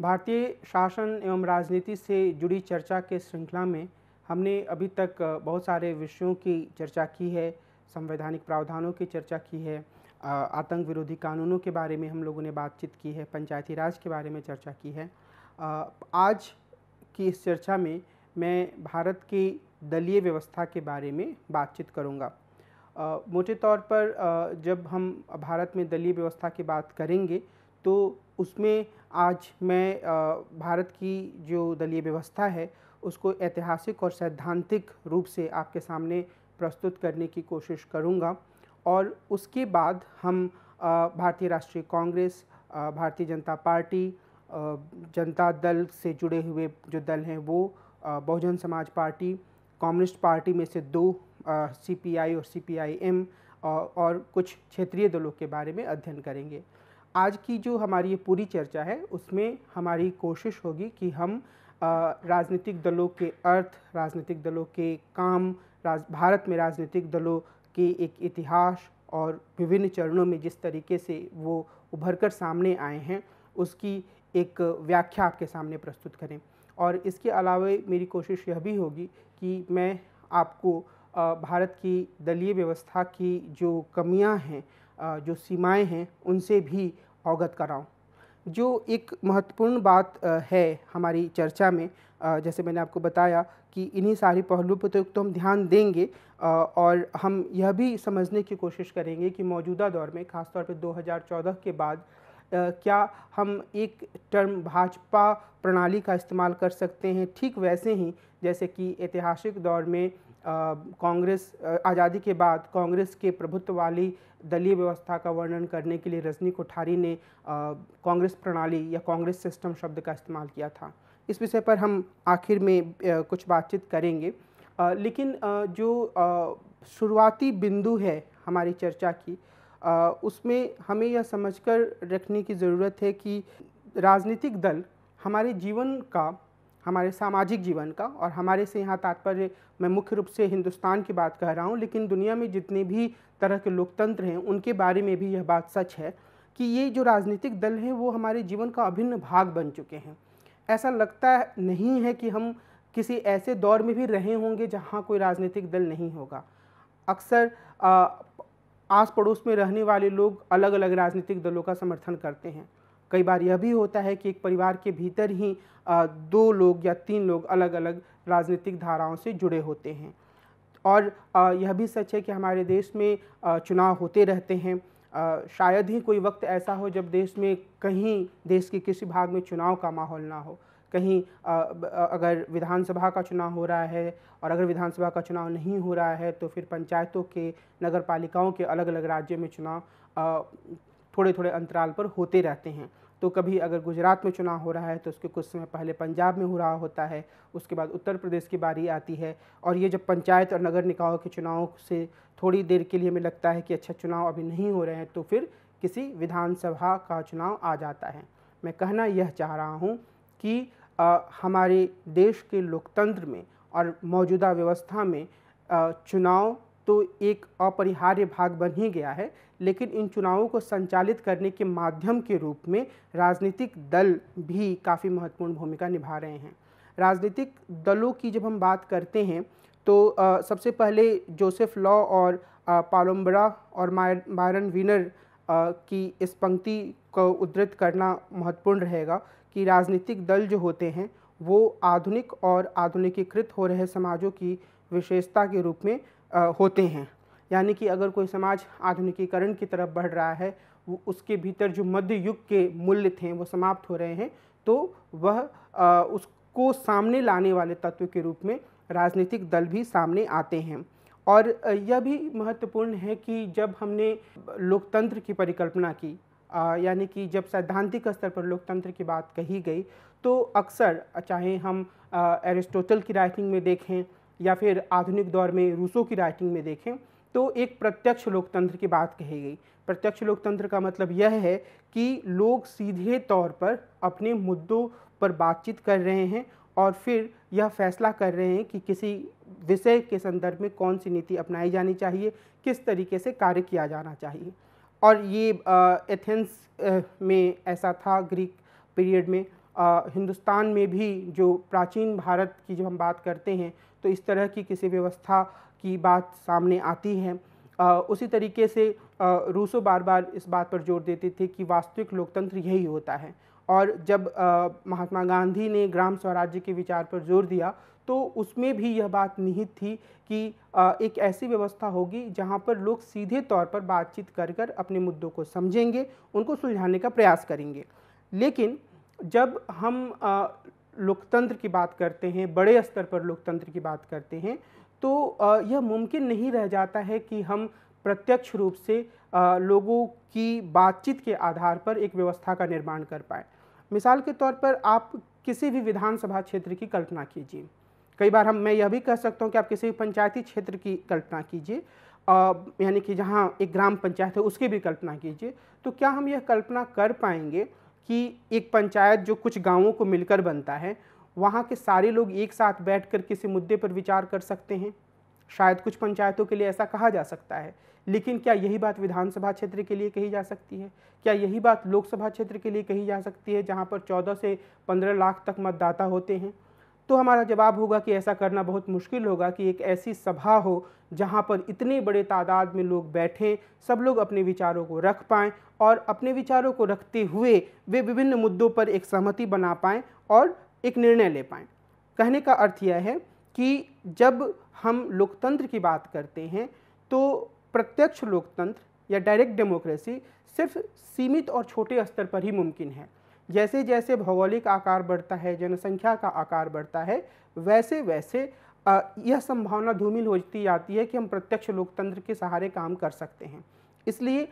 भारतीय शासन एवं राजनीति से जुड़ी चर्चा के श्रृंखला में हमने अभी तक बहुत सारे विषयों की चर्चा की है संवैधानिक प्रावधानों की चर्चा की है आतंक विरोधी कानूनों के बारे में हम लोगों ने बातचीत की है पंचायती राज के बारे में चर्चा की है आज की इस चर्चा में मैं भारत की दलीय व्यवस्था के बारे में बातचीत करूँगा मोटे तौर पर जब हम भारत में दलीय व्यवस्था की बात करेंगे तो उसमें आज मैं भारत की जो दलीय व्यवस्था है उसको ऐतिहासिक और सैद्धांतिक रूप से आपके सामने प्रस्तुत करने की कोशिश करूँगा और उसके बाद हम भारतीय राष्ट्रीय कांग्रेस भारतीय जनता पार्टी जनता दल से जुड़े हुए जो दल हैं वो बहुजन समाज पार्टी कम्युनिस्ट पार्टी में से दो सीपीआई और सीपीआईएम और कुछ क्षेत्रीय दलों के बारे में अध्ययन करेंगे आज की जो हमारी ये पूरी चर्चा है उसमें हमारी कोशिश होगी कि हम राजनीतिक दलों के अर्थ राजनीतिक दलों के काम राज भारत में राजनीतिक दलों के एक इतिहास और विभिन्न चरणों में जिस तरीके से वो उभर कर सामने आए हैं उसकी एक व्याख्या आपके सामने प्रस्तुत करें और इसके अलावा मेरी कोशिश यह भी होगी कि मैं आपको भारत की दलीय व्यवस्था की जो कमियां हैं जो सीमाएं हैं उनसे भी अवगत कराऊं जो एक महत्वपूर्ण बात है हमारी चर्चा में जैसे मैंने आपको बताया कि इन्हीं सारी पहलुओं पर तो, तो हम ध्यान देंगे और हम यह भी समझने की कोशिश करेंगे कि मौजूदा दौर में खासतौर पर 2014 के बाद क्या हम एक टर्म भाजपा प्रणाली का इस्तेमाल कर सकते हैं ठीक वैसे ही जैसे कि ऐतिहासिक दौर में कांग्रेस आज़ादी के बाद कांग्रेस के प्रभुत्व वाली दलीय व्यवस्था का वर्णन करने के लिए रजनी कोठारी ने कांग्रेस प्रणाली या कांग्रेस सिस्टम शब्द का इस्तेमाल किया था इस विषय पर हम आखिर में कुछ बातचीत करेंगे लेकिन जो शुरुआती बिंदु है हमारी चर्चा की उसमें हमें यह समझकर रखने की ज़रूरत है कि राजनीतिक दल हमारे जीवन का हमारे सामाजिक जीवन का और हमारे से यहाँ तात्पर्य मैं मुख्य रूप से हिंदुस्तान की बात कह रहा हूँ लेकिन दुनिया में जितने भी तरह के लोकतंत्र हैं उनके बारे में भी यह बात सच है कि ये जो राजनीतिक दल हैं वो हमारे जीवन का अभिन्न भाग बन चुके हैं ऐसा लगता नहीं है कि हम किसी ऐसे दौर में भी रहे होंगे जहाँ कोई राजनीतिक दल नहीं होगा अक्सर आस पड़ोस में रहने वाले लोग अलग अलग राजनीतिक दलों का समर्थन करते हैं कई बार यह भी होता है कि एक परिवार के भीतर ही दो लोग या तीन लोग अलग अलग राजनीतिक धाराओं से जुड़े होते हैं और यह भी सच है कि हमारे देश में चुनाव होते रहते हैं शायद ही कोई वक्त ऐसा हो जब देश में कहीं देश के किसी भाग में चुनाव का माहौल ना हो कहीं अगर विधानसभा का चुनाव हो रहा है और अगर विधानसभा का चुनाव नहीं हो रहा है तो फिर पंचायतों के नगर पालिकाओं के अलग अलग राज्य में चुनाव थोड़े थोड़े अंतराल पर होते रहते हैं तो कभी अगर गुजरात में चुनाव हो रहा है तो उसके कुछ समय पहले पंजाब में हो रहा होता है उसके बाद उत्तर प्रदेश की बारी आती है और ये जब पंचायत और नगर निकायों के चुनाव से थोड़ी देर के लिए हमें लगता है कि अच्छा चुनाव अभी नहीं हो रहे हैं तो फिर किसी विधानसभा का चुनाव आ जाता है मैं कहना यह चाह रहा हूँ कि आ, हमारे देश के लोकतंत्र में और मौजूदा व्यवस्था में आ, चुनाव तो एक अपरिहार्य भाग बन ही गया है लेकिन इन चुनावों को संचालित करने के माध्यम के रूप में राजनीतिक दल भी काफ़ी महत्वपूर्ण भूमिका निभा रहे हैं राजनीतिक दलों की जब हम बात करते हैं तो आ, सबसे पहले जोसेफ लॉ और पालोम्बरा और मायर मायरन विनर आ, की इस पंक्ति को उद्धृत करना महत्वपूर्ण रहेगा कि राजनीतिक दल जो होते हैं वो आधुनिक और आधुनिकीकृत हो रहे समाजों की विशेषता के रूप में होते हैं यानी कि अगर कोई समाज आधुनिकीकरण की तरफ बढ़ रहा है वो उसके भीतर जो मध्य युग के मूल्य थे वो समाप्त हो रहे हैं तो वह आ, उसको सामने लाने वाले तत्व के रूप में राजनीतिक दल भी सामने आते हैं और यह भी महत्वपूर्ण है कि जब हमने लोकतंत्र की परिकल्पना की यानी कि जब सैद्धांतिक स्तर पर लोकतंत्र की बात कही गई तो अक्सर चाहे हम एरिस्टोटल की राइटिंग में देखें या फिर आधुनिक दौर में रूसों की राइटिंग में देखें तो एक प्रत्यक्ष लोकतंत्र की बात कही गई प्रत्यक्ष लोकतंत्र का मतलब यह है कि लोग सीधे तौर पर अपने मुद्दों पर बातचीत कर रहे हैं और फिर यह फैसला कर रहे हैं कि किसी विषय के संदर्भ में कौन सी नीति अपनाई जानी चाहिए किस तरीके से कार्य किया जाना चाहिए और ये एथेंस में ऐसा था ग्रीक पीरियड में आ, हिंदुस्तान में भी जो प्राचीन भारत की जब हम बात करते हैं तो इस तरह की किसी व्यवस्था की बात सामने आती है आ, उसी तरीके से रूसो बार बार इस बात पर जोर देते थे कि वास्तविक लोकतंत्र यही होता है और जब महात्मा गांधी ने ग्राम स्वराज्य के विचार पर जोर दिया तो उसमें भी यह बात निहित थी कि आ, एक ऐसी व्यवस्था होगी जहां पर लोग सीधे तौर पर बातचीत कर कर अपने मुद्दों को समझेंगे उनको सुलझाने का प्रयास करेंगे लेकिन जब हम आ, लोकतंत्र की बात करते हैं बड़े स्तर पर लोकतंत्र की बात करते हैं तो यह मुमकिन नहीं रह जाता है कि हम प्रत्यक्ष रूप से लोगों की बातचीत के आधार पर एक व्यवस्था का निर्माण कर पाए मिसाल के तौर पर आप किसी भी विधानसभा क्षेत्र की कल्पना कीजिए कई बार हम मैं यह भी कह सकता हूँ कि आप किसी भी पंचायती क्षेत्र की कल्पना कीजिए यानी कि जहाँ एक ग्राम पंचायत है उसकी भी कल्पना कीजिए तो क्या हम यह कल्पना कर पाएंगे कि एक पंचायत जो कुछ गांवों को मिलकर बनता है वहाँ के सारे लोग एक साथ बैठकर किसी मुद्दे पर विचार कर सकते हैं शायद कुछ पंचायतों के लिए ऐसा कहा जा सकता है लेकिन क्या यही बात विधानसभा क्षेत्र के लिए कही जा सकती है क्या यही बात लोकसभा क्षेत्र के लिए कही जा सकती है जहाँ पर चौदह से पंद्रह लाख तक मतदाता होते हैं तो हमारा जवाब होगा कि ऐसा करना बहुत मुश्किल होगा कि एक ऐसी सभा हो जहाँ पर इतने बड़े तादाद में लोग बैठें सब लोग अपने विचारों को रख पाएँ और अपने विचारों को रखते हुए वे विभिन्न मुद्दों पर एक सहमति बना पाएँ और एक निर्णय ले पाएँ कहने का अर्थ यह है कि जब हम लोकतंत्र की बात करते हैं तो प्रत्यक्ष लोकतंत्र या डायरेक्ट डेमोक्रेसी सिर्फ सीमित और छोटे स्तर पर ही मुमकिन है जैसे जैसे भौगोलिक आकार बढ़ता है जनसंख्या का आकार बढ़ता है वैसे वैसे यह संभावना धूमिल होती जाती है कि हम प्रत्यक्ष लोकतंत्र के सहारे काम कर सकते हैं इसलिए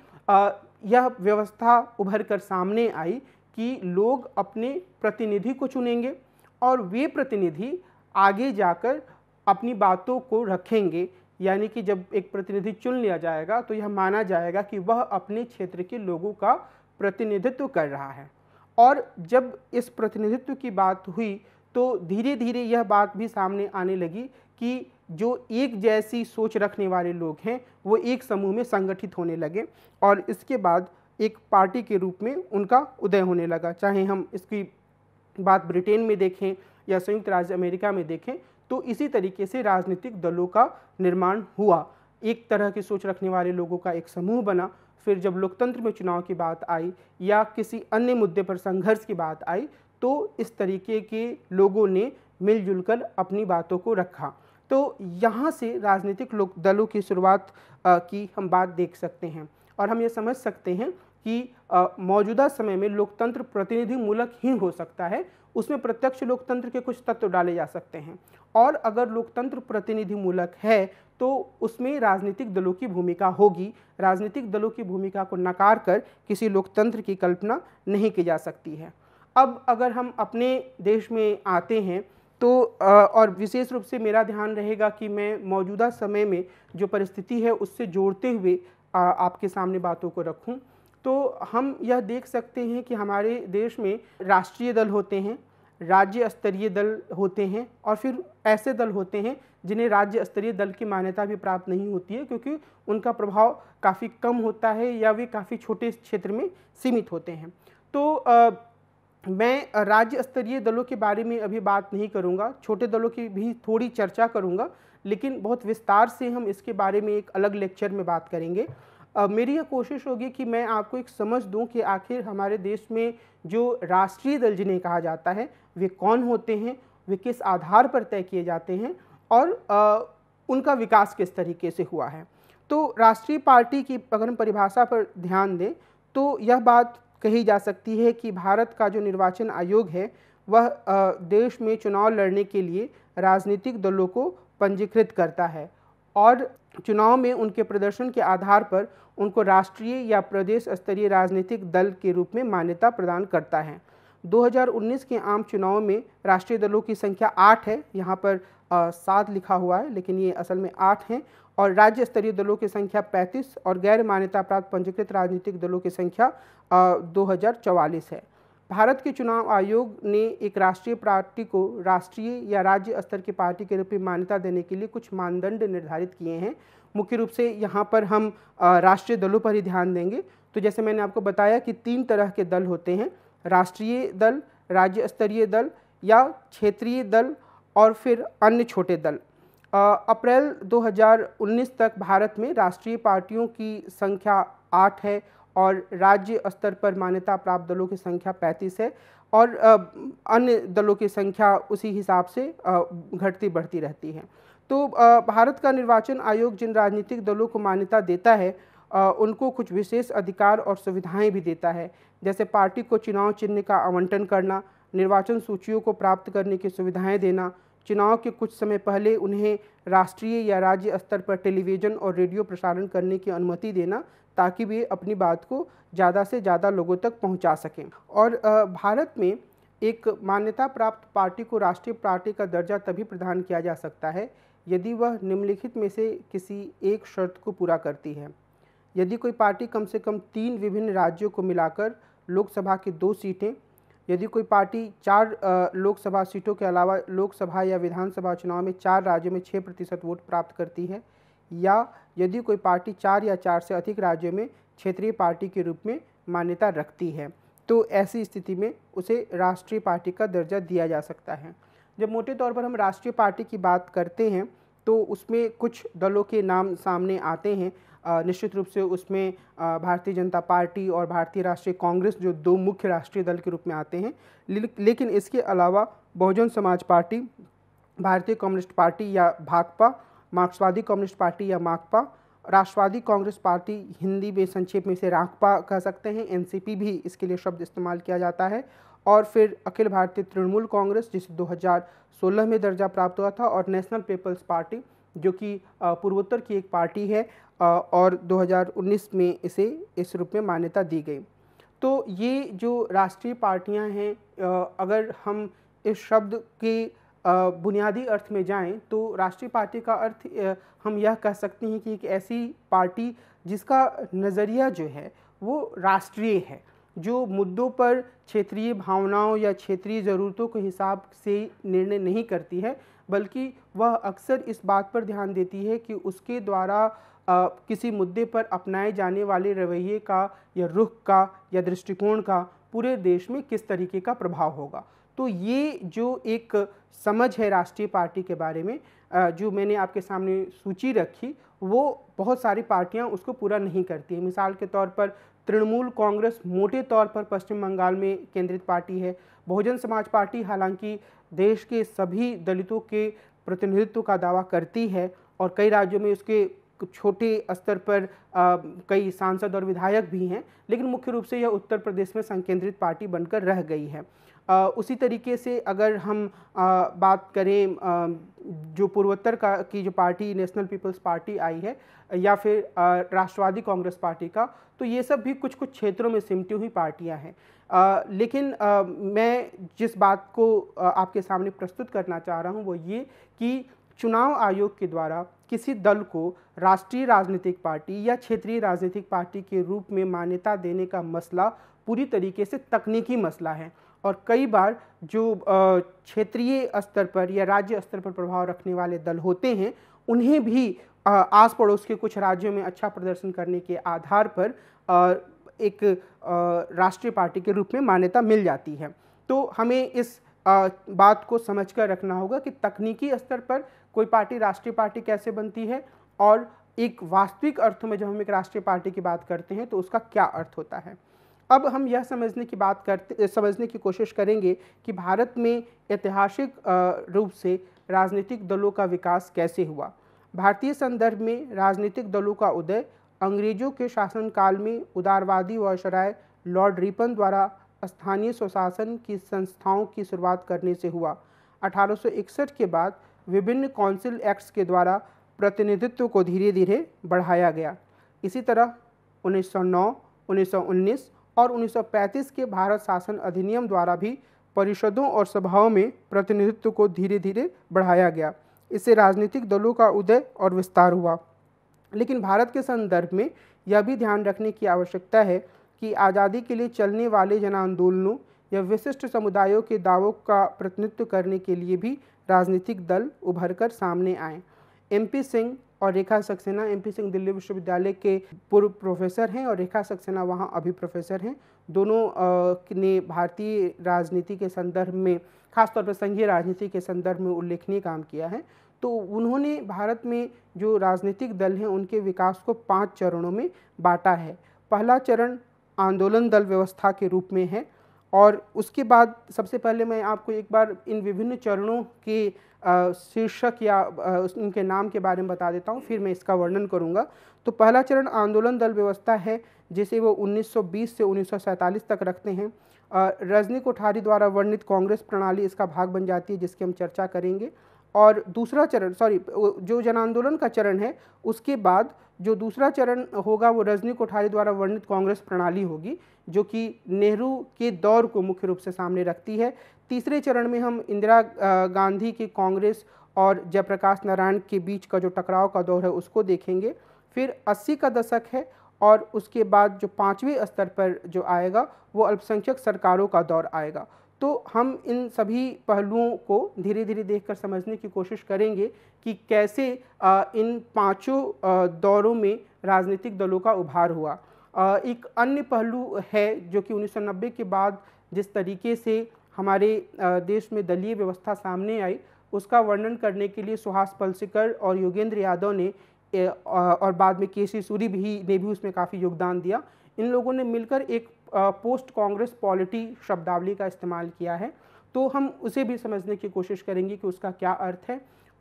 यह व्यवस्था उभर कर सामने आई कि लोग अपने प्रतिनिधि को चुनेंगे और वे प्रतिनिधि आगे जाकर अपनी बातों को रखेंगे यानी कि जब एक प्रतिनिधि चुन लिया जाएगा तो यह माना जाएगा कि वह अपने क्षेत्र के लोगों का प्रतिनिधित्व कर रहा है और जब इस प्रतिनिधित्व की बात हुई तो धीरे धीरे यह बात भी सामने आने लगी कि जो एक जैसी सोच रखने वाले लोग हैं वो एक समूह में संगठित होने लगे और इसके बाद एक पार्टी के रूप में उनका उदय होने लगा चाहे हम इसकी बात ब्रिटेन में देखें या संयुक्त राज्य अमेरिका में देखें तो इसी तरीके से राजनीतिक दलों का निर्माण हुआ एक तरह की सोच रखने वाले लोगों का एक समूह बना फिर जब लोकतंत्र में चुनाव की बात आई या किसी अन्य मुद्दे पर संघर्ष की बात आई तो इस तरीके के लोगों ने मिलजुल कर अपनी बातों को रखा तो यहाँ से राजनीतिक लोक दलों की शुरुआत की हम बात देख सकते हैं और हम ये समझ सकते हैं कि मौजूदा समय में लोकतंत्र प्रतिनिधि मूलक ही हो सकता है उसमें प्रत्यक्ष लोकतंत्र के कुछ तत्व डाले जा सकते हैं और अगर लोकतंत्र प्रतिनिधि मूलक है तो उसमें राजनीतिक दलों की भूमिका होगी राजनीतिक दलों की भूमिका को नकार कर किसी लोकतंत्र की कल्पना नहीं की जा सकती है अब अगर हम अपने देश में आते हैं तो और विशेष रूप से मेरा ध्यान रहेगा कि मैं मौजूदा समय में जो परिस्थिति है उससे जोड़ते हुए आपके सामने बातों को रखूं तो हम यह देख सकते हैं कि हमारे देश में राष्ट्रीय दल होते हैं राज्य स्तरीय दल होते हैं और फिर ऐसे दल होते हैं जिन्हें राज्य स्तरीय दल की मान्यता भी प्राप्त नहीं होती है क्योंकि उनका प्रभाव काफ़ी कम होता है या वे काफ़ी छोटे क्षेत्र में सीमित होते हैं तो आ, मैं राज्य स्तरीय दलों के बारे में अभी बात नहीं करूंगा छोटे दलों की भी थोड़ी चर्चा करूंगा लेकिन बहुत विस्तार से हम इसके बारे में एक अलग लेक्चर में बात करेंगे मेरी यह कोशिश होगी कि मैं आपको एक समझ दूं कि आखिर हमारे देश में जो राष्ट्रीय दल जिन्हें कहा जाता है वे कौन होते हैं वे किस आधार पर तय किए जाते हैं और आ, उनका विकास किस तरीके से हुआ है तो राष्ट्रीय पार्टी की अगर हम परिभाषा पर ध्यान दें तो यह बात कही जा सकती है कि भारत का जो निर्वाचन आयोग है वह देश में चुनाव लड़ने के लिए राजनीतिक दलों को पंजीकृत करता है और चुनाव में उनके प्रदर्शन के आधार पर उनको राष्ट्रीय या प्रदेश स्तरीय राजनीतिक दल के रूप में मान्यता प्रदान करता है 2019 के आम चुनाव में राष्ट्रीय दलों की संख्या आठ है यहाँ पर सात लिखा हुआ है लेकिन ये असल में आठ हैं और राज्य स्तरीय दलों की संख्या 35 और गैर मान्यता प्राप्त पंजीकृत राजनीतिक दलों की संख्या दो है भारत के चुनाव आयोग ने एक राष्ट्रीय पार्टी को राष्ट्रीय या राज्य स्तर की पार्टी के रूप में मान्यता देने के लिए कुछ मानदंड निर्धारित किए हैं मुख्य रूप से यहाँ पर हम राष्ट्रीय दलों पर ही ध्यान देंगे तो जैसे मैंने आपको बताया कि तीन तरह के दल होते हैं राष्ट्रीय दल राज्य स्तरीय दल या क्षेत्रीय दल और फिर अन्य छोटे दल अप्रैल 2019 तक भारत में राष्ट्रीय पार्टियों की संख्या आठ है और राज्य स्तर पर मान्यता प्राप्त दलों की संख्या पैंतीस है और अन्य दलों की संख्या उसी हिसाब से घटती बढ़ती रहती है तो भारत का निर्वाचन आयोग जिन राजनीतिक दलों को मान्यता देता है उनको कुछ विशेष अधिकार और सुविधाएं भी देता है जैसे पार्टी को चुनाव चिन्ह का आवंटन करना निर्वाचन सूचियों को प्राप्त करने की सुविधाएं देना चुनाव के कुछ समय पहले उन्हें राष्ट्रीय या राज्य स्तर पर टेलीविज़न और रेडियो प्रसारण करने की अनुमति देना ताकि वे अपनी बात को ज़्यादा से ज़्यादा लोगों तक पहुंचा सकें और भारत में एक मान्यता प्राप्त पार्टी को राष्ट्रीय पार्टी का दर्जा तभी प्रदान किया जा सकता है यदि वह निम्नलिखित में से किसी एक शर्त को पूरा करती है यदि कोई पार्टी कम से कम तीन विभिन्न राज्यों को मिलाकर लोकसभा की दो सीटें यदि कोई पार्टी चार लोकसभा सीटों के अलावा लोकसभा या विधानसभा चुनाव में चार राज्यों में छः प्रतिशत वोट प्राप्त करती है या यदि कोई पार्टी चार या चार से अधिक राज्यों में क्षेत्रीय पार्टी के रूप में मान्यता रखती है तो ऐसी स्थिति में उसे राष्ट्रीय पार्टी का दर्जा दिया जा सकता है जब मोटे तौर पर हम राष्ट्रीय पार्टी की बात करते हैं तो उसमें कुछ दलों के नाम सामने आते हैं निश्चित रूप से उसमें भारतीय जनता पार्टी और भारतीय राष्ट्रीय कांग्रेस जो दो मुख्य राष्ट्रीय दल के रूप में आते हैं लेकिन इसके अलावा बहुजन समाज पार्टी भारतीय कम्युनिस्ट पार्टी या भाकपा मार्क्सवादी कम्युनिस्ट पार्टी या माकपा राष्ट्रवादी कांग्रेस पार्टी हिंदी में संक्षेप में इसे राकपा कह सकते हैं एनसीपी भी इसके लिए शब्द इस्तेमाल किया जाता है और फिर अखिल भारतीय तृणमूल कांग्रेस जिसे 2016 में दर्जा प्राप्त हुआ था और नेशनल पीपल्स पार्टी जो कि पूर्वोत्तर की एक पार्टी है और 2019 में इसे इस रूप में मान्यता दी गई तो ये जो राष्ट्रीय पार्टियां हैं अगर हम इस शब्द की बुनियादी अर्थ में जाएं तो राष्ट्रीय पार्टी का अर्थ हम यह कह सकते हैं कि एक ऐसी पार्टी जिसका नज़रिया जो है वो राष्ट्रीय है जो मुद्दों पर क्षेत्रीय भावनाओं या क्षेत्रीय ज़रूरतों के हिसाब से निर्णय नहीं करती है बल्कि वह अक्सर इस बात पर ध्यान देती है कि उसके द्वारा आ, किसी मुद्दे पर अपनाए जाने वाले रवैये का या रुख का या दृष्टिकोण का पूरे देश में किस तरीके का प्रभाव होगा तो ये जो एक समझ है राष्ट्रीय पार्टी के बारे में जो मैंने आपके सामने सूची रखी वो बहुत सारी पार्टियां उसको पूरा नहीं करती हैं मिसाल के तौर पर तृणमूल कांग्रेस मोटे तौर पर पश्चिम बंगाल में केंद्रित पार्टी है बहुजन समाज पार्टी हालांकि देश के सभी दलितों के प्रतिनिधित्व का दावा करती है और कई राज्यों में उसके छोटे स्तर पर आ, कई सांसद और विधायक भी हैं लेकिन मुख्य रूप से यह उत्तर प्रदेश में संकेंद्रित पार्टी बनकर रह गई है उसी तरीके से अगर हम बात करें जो पूर्वोत्तर का की जो पार्टी नेशनल पीपल्स पार्टी आई है या फिर राष्ट्रवादी कांग्रेस पार्टी का तो ये सब भी कुछ कुछ क्षेत्रों में सिमटी हुई पार्टियां हैं लेकिन मैं जिस बात को आपके सामने प्रस्तुत करना चाह रहा हूँ वो ये कि चुनाव आयोग के द्वारा किसी दल को राष्ट्रीय राजनीतिक पार्टी या क्षेत्रीय राजनीतिक पार्टी के रूप में मान्यता देने का मसला पूरी तरीके से तकनीकी मसला है और कई बार जो क्षेत्रीय स्तर पर या राज्य स्तर पर प्रभाव रखने वाले दल होते हैं उन्हें भी आस पड़ोस के कुछ राज्यों में अच्छा प्रदर्शन करने के आधार पर एक राष्ट्रीय पार्टी के रूप में मान्यता मिल जाती है तो हमें इस बात को समझ कर रखना होगा कि तकनीकी स्तर पर कोई पार्टी राष्ट्रीय पार्टी कैसे बनती है और एक वास्तविक अर्थ में जब हम एक राष्ट्रीय पार्टी की बात करते हैं तो उसका क्या अर्थ होता है अब हम यह समझने की बात करते समझने की कोशिश करेंगे कि भारत में ऐतिहासिक रूप से राजनीतिक दलों का विकास कैसे हुआ भारतीय संदर्भ में राजनीतिक दलों का उदय अंग्रेजों के शासनकाल में उदारवादी वायसराय लॉर्ड रिपन द्वारा स्थानीय स्वशासन की संस्थाओं की शुरुआत करने से हुआ 1861 के बाद विभिन्न काउंसिल एक्ट्स के द्वारा प्रतिनिधित्व को धीरे धीरे बढ़ाया गया इसी तरह 1909, 1919 और 1935 के भारत शासन अधिनियम द्वारा भी परिषदों और सभाओं में प्रतिनिधित्व को धीरे धीरे बढ़ाया गया इससे राजनीतिक दलों का उदय और विस्तार हुआ लेकिन भारत के संदर्भ में यह भी ध्यान रखने की आवश्यकता है कि आज़ादी के लिए चलने वाले जन आंदोलनों या विशिष्ट समुदायों के दावों का प्रतिनिधित्व करने के लिए भी राजनीतिक दल उभर कर सामने आए एम सिंह और रेखा सक्सेना पी सिंह दिल्ली विश्वविद्यालय के पूर्व प्रोफेसर हैं और रेखा सक्सेना वहाँ अभी प्रोफेसर हैं दोनों ने भारतीय राजनीति के संदर्भ में खासतौर पर संघीय राजनीति के संदर्भ में उल्लेखनीय काम किया है तो उन्होंने भारत में जो राजनीतिक दल हैं उनके विकास को पांच चरणों में बांटा है पहला चरण आंदोलन दल व्यवस्था के रूप में है और उसके बाद सबसे पहले मैं आपको एक बार इन विभिन्न चरणों के शीर्षक या उनके नाम के बारे में बता देता हूँ फिर मैं इसका वर्णन करूँगा तो पहला चरण आंदोलन दल व्यवस्था है जिसे वो 1920 से 1947 तक रखते हैं रजनी कोठारी द्वारा वर्णित कांग्रेस प्रणाली इसका भाग बन जाती है जिसकी हम चर्चा करेंगे और दूसरा चरण सॉरी जो जन आंदोलन का चरण है उसके बाद जो दूसरा चरण होगा वो रजनी कोठारी द्वारा वर्णित कांग्रेस प्रणाली होगी जो कि नेहरू के दौर को मुख्य रूप से सामने रखती है तीसरे चरण में हम इंदिरा गांधी के कांग्रेस और जयप्रकाश नारायण के बीच का जो टकराव का दौर है उसको देखेंगे फिर 80 का दशक है और उसके बाद जो पाँचवें स्तर पर जो आएगा वो अल्पसंख्यक सरकारों का दौर आएगा तो हम इन सभी पहलुओं को धीरे धीरे देखकर समझने की कोशिश करेंगे कि कैसे इन पांचों दौरों में राजनीतिक दलों का उभार हुआ एक अन्य पहलू है जो कि 1990 के बाद जिस तरीके से हमारे देश में दलीय व्यवस्था सामने आई उसका वर्णन करने के लिए सुहास पलसिकर और योगेंद्र यादव ने और बाद में के सी सूरी भी ने भी उसमें काफ़ी योगदान दिया इन लोगों ने मिलकर एक पोस्ट कांग्रेस पॉलिटी शब्दावली का इस्तेमाल किया है तो हम उसे भी समझने की कोशिश करेंगे कि उसका क्या अर्थ है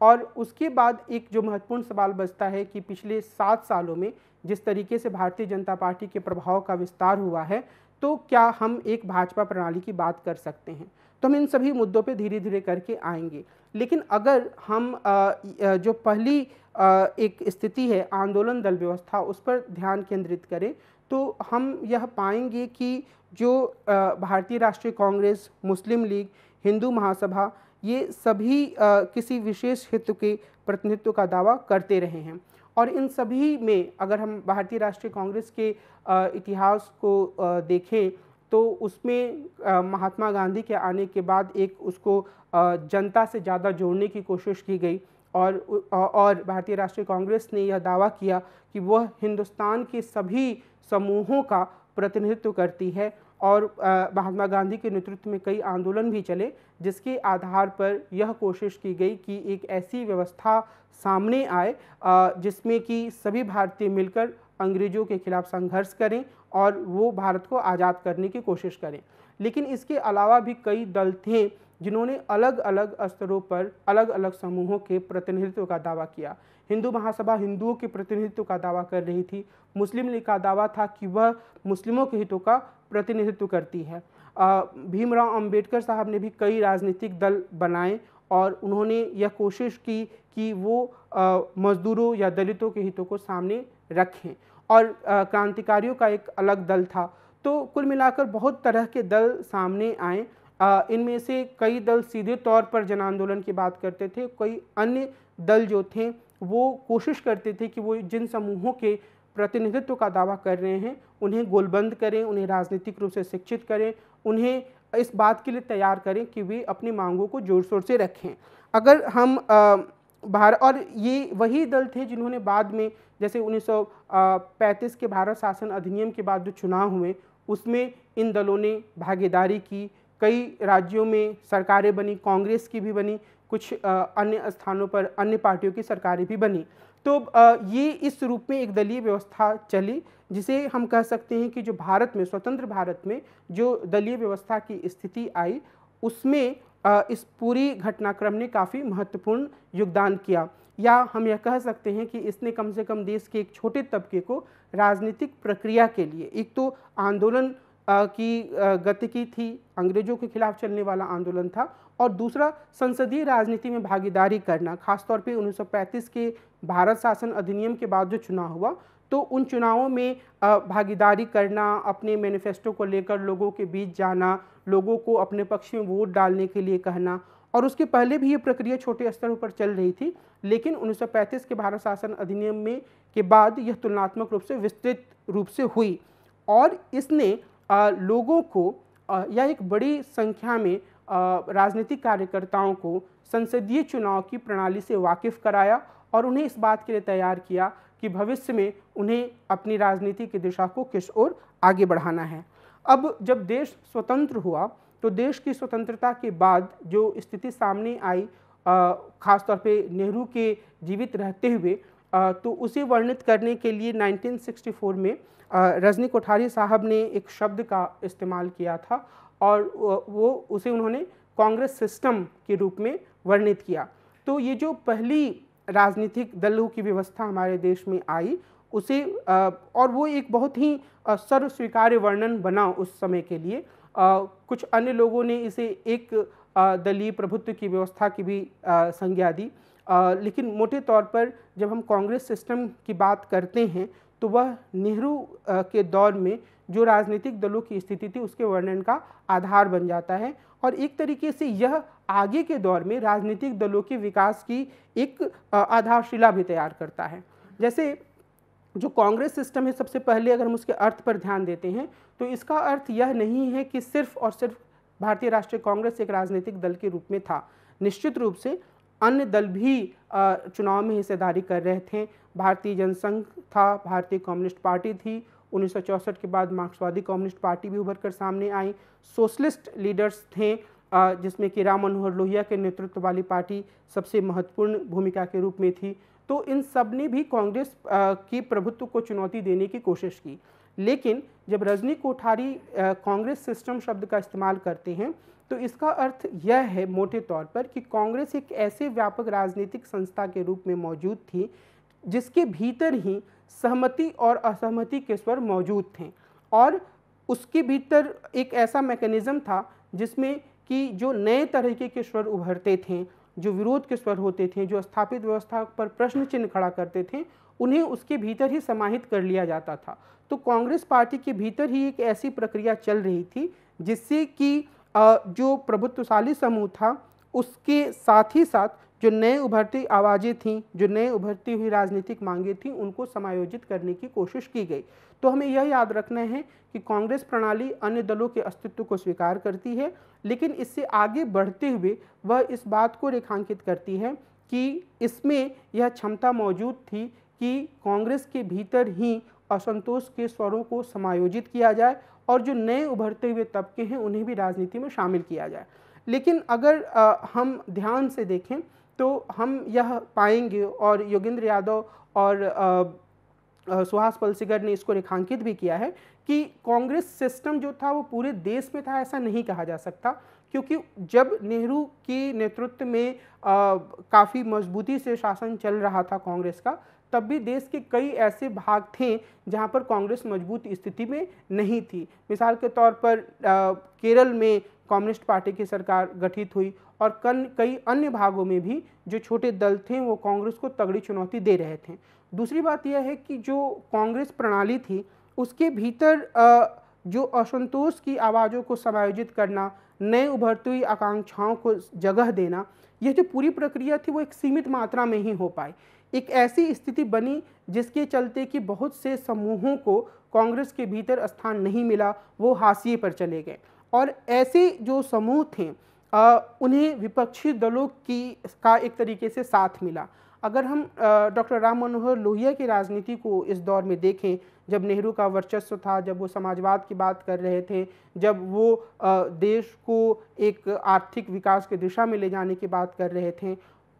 और उसके बाद एक जो महत्वपूर्ण सवाल बचता है कि पिछले सात सालों में जिस तरीके से भारतीय जनता पार्टी के प्रभाव का विस्तार हुआ है तो क्या हम एक भाजपा प्रणाली की बात कर सकते हैं तो हम इन सभी मुद्दों पे धीरे धीरे करके आएंगे लेकिन अगर हम जो पहली एक स्थिति है आंदोलन दल व्यवस्था उस पर ध्यान केंद्रित करें तो हम यह पाएंगे कि जो भारतीय राष्ट्रीय Congress Muslim League Hindu Mahasabha ये सभी किसी विशेष हित के प्रतिनिधित्व का दावा करते रहे हैं और इन सभी में अगर हम भारतीय राष्ट्रीय कांग्रेस के इतिहास को देखें तो उसमें महात्मा गांधी के आने के बाद एक उसको जनता से ज़्यादा जोड़ने की कोशिश की गई और और भारतीय राष्ट्रीय कांग्रेस ने यह दावा किया कि वह हिंदुस्तान के सभी समूहों का प्रतिनिधित्व करती है और महात्मा गांधी के नेतृत्व में कई आंदोलन भी चले जिसके आधार पर यह कोशिश की गई कि एक ऐसी व्यवस्था सामने आए जिसमें कि सभी भारतीय मिलकर अंग्रेज़ों के खिलाफ संघर्ष करें और वो भारत को आज़ाद करने की कोशिश करें लेकिन इसके अलावा भी कई दल थे जिन्होंने अलग अलग स्तरों पर अलग अलग समूहों के प्रतिनिधित्व का दावा किया हिंदू महासभा हिंदुओं के प्रतिनिधित्व का दावा कर रही थी मुस्लिम लीग का दावा था कि वह मुस्लिमों के हितों का प्रतिनिधित्व करती है भीमराव अंबेडकर साहब ने भी कई राजनीतिक दल बनाए और उन्होंने यह कोशिश की कि वो मज़दूरों या दलितों के हितों को सामने रखें और क्रांतिकारियों का एक अलग दल था तो कुल मिलाकर बहुत तरह के दल सामने आए इनमें से कई दल सीधे तौर पर जन आंदोलन की बात करते थे कई अन्य दल जो थे वो कोशिश करते थे कि वो जिन समूहों के प्रतिनिधित्व का दावा कर रहे हैं उन्हें गोलबंद करें उन्हें राजनीतिक रूप से शिक्षित करें उन्हें इस बात के लिए तैयार करें कि वे अपनी मांगों को जोर शोर से रखें अगर हम भारत और ये वही दल थे जिन्होंने बाद में जैसे 1935 के भारत शासन अधिनियम के बाद जो चुनाव हुए उसमें इन दलों ने भागीदारी की कई राज्यों में सरकारें बनी कांग्रेस की भी बनी कुछ अन्य स्थानों पर अन्य पार्टियों की सरकारें भी बनी तो ये इस रूप में एक दलीय व्यवस्था चली जिसे हम कह सकते हैं कि जो भारत में स्वतंत्र भारत में जो दलीय व्यवस्था की स्थिति आई उसमें इस पूरी घटनाक्रम ने काफ़ी महत्वपूर्ण योगदान किया या हम यह कह सकते हैं कि इसने कम से कम देश के एक छोटे तबके को राजनीतिक प्रक्रिया के लिए एक तो आंदोलन की गति की थी अंग्रेजों के खिलाफ चलने वाला आंदोलन था और दूसरा संसदीय राजनीति में भागीदारी करना खासतौर पे 1935 के भारत शासन अधिनियम के बाद जो चुनाव हुआ तो उन चुनावों में भागीदारी करना अपने मैनिफेस्टो को लेकर लोगों के बीच जाना लोगों को अपने पक्ष में वोट डालने के लिए कहना और उसके पहले भी ये प्रक्रिया छोटे स्तर पर चल रही थी लेकिन 1935 के भारत शासन अधिनियम में के बाद यह तुलनात्मक रूप से विस्तृत रूप से हुई और इसने लोगों को या एक बड़ी संख्या में राजनीतिक कार्यकर्ताओं को संसदीय चुनाव की प्रणाली से वाकिफ़ कराया और उन्हें इस बात के लिए तैयार किया कि भविष्य में उन्हें अपनी राजनीति की दिशा को किस ओर आगे बढ़ाना है अब जब देश स्वतंत्र हुआ तो देश की स्वतंत्रता के बाद जो स्थिति सामने आई ख़ासतौर पे नेहरू के जीवित रहते हुए आ, तो उसे वर्णित करने के लिए 1964 में रजनी कोठारी साहब ने एक शब्द का इस्तेमाल किया था और वो उसे उन्होंने कांग्रेस सिस्टम के रूप में वर्णित किया तो ये जो पहली राजनीतिक दलों की व्यवस्था हमारे देश में आई उसे और वो एक बहुत ही सर्वस्वीकार्य वर्णन बना उस समय के लिए कुछ अन्य लोगों ने इसे एक दलीय प्रभुत्व की व्यवस्था की भी संज्ञा दी लेकिन मोटे तौर पर जब हम कांग्रेस सिस्टम की बात करते हैं तो वह नेहरू के दौर में जो राजनीतिक दलों की स्थिति थी उसके वर्णन का आधार बन जाता है और एक तरीके से यह आगे के दौर में राजनीतिक दलों के विकास की एक आधारशिला भी तैयार करता है जैसे जो कांग्रेस सिस्टम है सबसे पहले अगर हम उसके अर्थ पर ध्यान देते हैं तो इसका अर्थ यह नहीं है कि सिर्फ और सिर्फ भारतीय राष्ट्रीय कांग्रेस एक राजनीतिक दल के रूप में था निश्चित रूप से अन्य दल भी चुनाव में हिस्सेदारी कर रहे थे भारतीय जनसंघ था भारतीय कम्युनिस्ट पार्टी थी उन्नीस के बाद मार्क्सवादी कम्युनिस्ट पार्टी भी उभर कर सामने आई सोशलिस्ट लीडर्स थे जिसमें कि राम मनोहर लोहिया के नेतृत्व वाली पार्टी सबसे महत्वपूर्ण भूमिका के रूप में थी तो इन सब ने भी कांग्रेस की प्रभुत्व को चुनौती देने की कोशिश की लेकिन जब रजनी कोठारी कांग्रेस सिस्टम शब्द का इस्तेमाल करते हैं तो इसका अर्थ यह है मोटे तौर पर कि कांग्रेस एक ऐसे व्यापक राजनीतिक संस्था के रूप में मौजूद थी जिसके भीतर ही सहमति और असहमति के स्वर मौजूद थे और उसके भीतर एक ऐसा मैकेनिज़्म था जिसमें कि जो नए तरीके के स्वर उभरते थे जो विरोध के स्वर होते थे जो स्थापित व्यवस्था पर प्रश्न चिन्ह खड़ा करते थे उन्हें उसके भीतर ही समाहित कर लिया जाता था तो कांग्रेस पार्टी के भीतर ही एक ऐसी प्रक्रिया चल रही थी जिससे कि जो प्रभुत्वशाली समूह था उसके साथ ही साथ जो नए उभरती आवाज़ें थीं जो नए उभरती हुई राजनीतिक मांगें थीं उनको समायोजित करने की कोशिश की गई तो हमें यह याद रखना है कि कांग्रेस प्रणाली अन्य दलों के अस्तित्व को स्वीकार करती है लेकिन इससे आगे बढ़ते हुए वह इस बात को रेखांकित करती है कि इसमें यह क्षमता मौजूद थी कि कांग्रेस के भीतर ही असंतोष के स्वरों को समायोजित किया जाए और जो नए उभरते हुए तबके हैं उन्हें भी राजनीति में शामिल किया जाए लेकिन अगर आ, हम ध्यान से देखें तो हम यह पाएंगे और योगेंद्र यादव और सुहास पलसीगर ने इसको रेखांकित भी किया है कि कांग्रेस सिस्टम जो था वो पूरे देश में था ऐसा नहीं कहा जा सकता क्योंकि जब नेहरू के नेतृत्व में काफ़ी मजबूती से शासन चल रहा था कांग्रेस का तब भी देश के कई ऐसे भाग थे जहां पर कांग्रेस मजबूत स्थिति में नहीं थी मिसाल के तौर पर आ, केरल में कम्युनिस्ट पार्टी की सरकार गठित हुई और कन कई अन्य भागों में भी जो छोटे दल थे वो कांग्रेस को तगड़ी चुनौती दे रहे थे दूसरी बात यह है कि जो कांग्रेस प्रणाली थी उसके भीतर जो असंतोष की आवाज़ों को समायोजित करना नए उभरती हुई आकांक्षाओं को जगह देना यह जो पूरी प्रक्रिया थी वो एक सीमित मात्रा में ही हो पाई एक ऐसी स्थिति बनी जिसके चलते कि बहुत से समूहों को कांग्रेस के भीतर स्थान नहीं मिला वो हाशिए पर चले गए और ऐसे जो समूह थे आ, उन्हें विपक्षी दलों की का एक तरीके से साथ मिला अगर हम डॉक्टर राम मनोहर लोहिया की राजनीति को इस दौर में देखें जब नेहरू का वर्चस्व था जब वो समाजवाद की बात कर रहे थे जब वो आ, देश को एक आर्थिक विकास की दिशा में ले जाने की बात कर रहे थे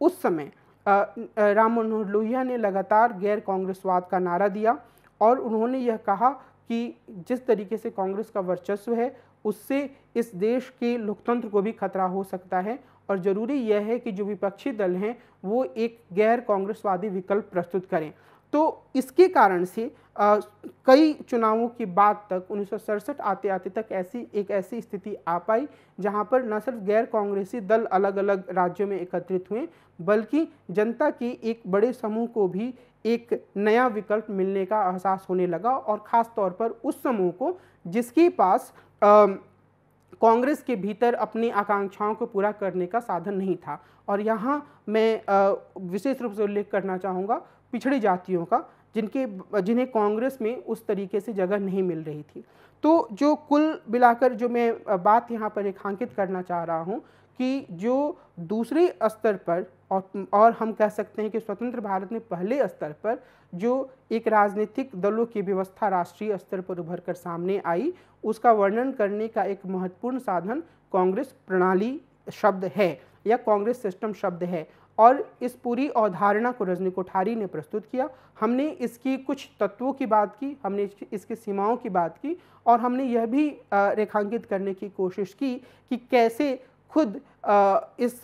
उस समय राम मनोहर लोहिया ने लगातार गैर कांग्रेसवाद का नारा दिया और उन्होंने यह कहा कि जिस तरीके से कांग्रेस का वर्चस्व है उससे इस देश के लोकतंत्र को भी खतरा हो सकता है और ज़रूरी यह है कि जो विपक्षी दल हैं वो एक गैर कांग्रेसवादी विकल्प प्रस्तुत करें तो इसके कारण से आ, कई चुनावों के बाद तक उन्नीस आते आते तक ऐसी एक ऐसी स्थिति आ पाई जहां पर न सिर्फ गैर कांग्रेसी दल अलग अलग राज्यों में एकत्रित हुए बल्कि जनता के एक बड़े समूह को भी एक नया विकल्प मिलने का एहसास होने लगा और ख़ास तौर पर उस समूह को जिसके पास कांग्रेस के भीतर अपनी आकांक्षाओं को पूरा करने का साधन नहीं था और यहाँ मैं विशेष रूप से उल्लेख करना चाहूँगा पिछड़ी जातियों का जिनके जिन्हें कांग्रेस में उस तरीके से जगह नहीं मिल रही थी तो जो कुल मिलाकर जो मैं बात यहाँ पर रेखांकित करना चाह रहा हूँ कि जो दूसरे स्तर पर और, और हम कह सकते हैं कि स्वतंत्र भारत में पहले स्तर पर जो एक राजनीतिक दलों की व्यवस्था राष्ट्रीय स्तर पर उभर कर सामने आई उसका वर्णन करने का एक महत्वपूर्ण साधन कांग्रेस प्रणाली शब्द है या कांग्रेस सिस्टम शब्द है और इस पूरी अवधारणा को रजनी कोठारी ने प्रस्तुत किया हमने इसकी कुछ तत्वों की बात की हमने इसकी सीमाओं की बात की और हमने यह भी रेखांकित करने की कोशिश की कि कैसे खुद आ, इस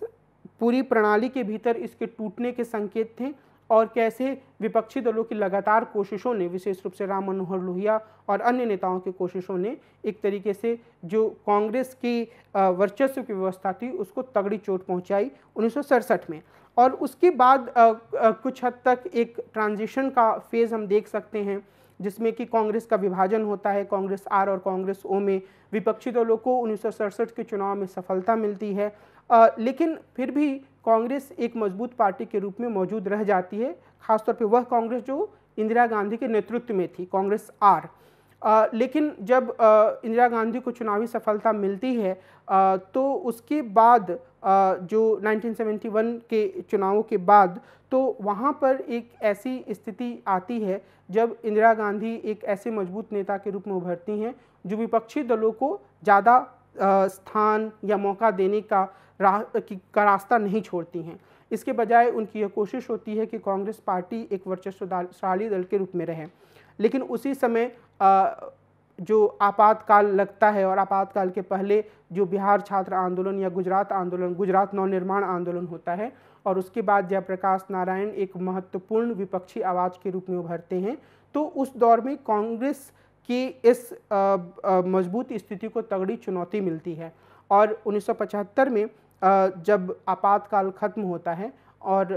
पूरी प्रणाली के भीतर इसके टूटने के संकेत थे और कैसे विपक्षी दलों की लगातार कोशिशों ने विशेष रूप से राम मनोहर लोहिया और अन्य नेताओं की कोशिशों ने एक तरीके से जो कांग्रेस की वर्चस्व की व्यवस्था थी उसको तगड़ी चोट पहुंचाई उन्नीस में और उसके बाद आ, आ, कुछ हद तक एक ट्रांजिशन का फेज़ हम देख सकते हैं जिसमें कि कांग्रेस का विभाजन होता है कांग्रेस आर और कांग्रेस ओ में विपक्षी दलों को उन्नीस के चुनाव में सफलता मिलती है आ, लेकिन फिर भी कांग्रेस एक मजबूत पार्टी के रूप में मौजूद रह जाती है खासतौर पर वह कांग्रेस जो इंदिरा गांधी के नेतृत्व में थी कांग्रेस आर आ, लेकिन जब इंदिरा गांधी को चुनावी सफलता मिलती है आ, तो उसके बाद आ, जो 1971 के चुनावों के बाद तो वहाँ पर एक ऐसी स्थिति आती है जब इंदिरा गांधी एक ऐसे मजबूत नेता के रूप में उभरती हैं जो विपक्षी दलों को ज़्यादा स्थान या मौका देने का रा, का रास्ता नहीं छोड़ती हैं इसके बजाय उनकी यह कोशिश होती है कि कांग्रेस पार्टी एक वर्चस्वशाली दल के रूप में रहे लेकिन उसी समय जो आपातकाल लगता है और आपातकाल के पहले जो बिहार छात्र आंदोलन या गुजरात आंदोलन गुजरात नवनिर्माण आंदोलन होता है और उसके बाद जयप्रकाश नारायण एक महत्वपूर्ण विपक्षी आवाज़ के रूप में उभरते हैं तो उस दौर में कांग्रेस की इस मजबूत स्थिति को तगड़ी चुनौती मिलती है और 1975 में आ, जब आपातकाल खत्म होता है और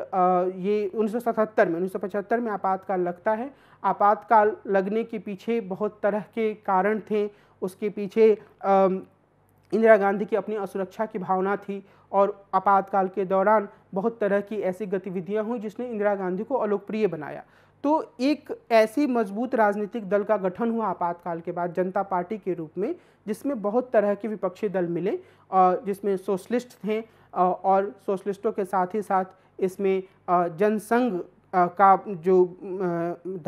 ये उन्नीस में उन्नीस में आपातकाल लगता है आपातकाल लगने के पीछे बहुत तरह के कारण थे उसके पीछे इंदिरा गांधी की अपनी असुरक्षा की भावना थी और आपातकाल के दौरान बहुत तरह की ऐसी गतिविधियां हुई जिसने इंदिरा गांधी को अलोकप्रिय बनाया तो एक ऐसी मजबूत राजनीतिक दल का गठन हुआ आपातकाल के बाद जनता पार्टी के रूप में जिसमें बहुत तरह के विपक्षी दल मिले जिसमें सोशलिस्ट थे और सोशलिस्टों के साथ ही साथ इसमें जनसंघ का जो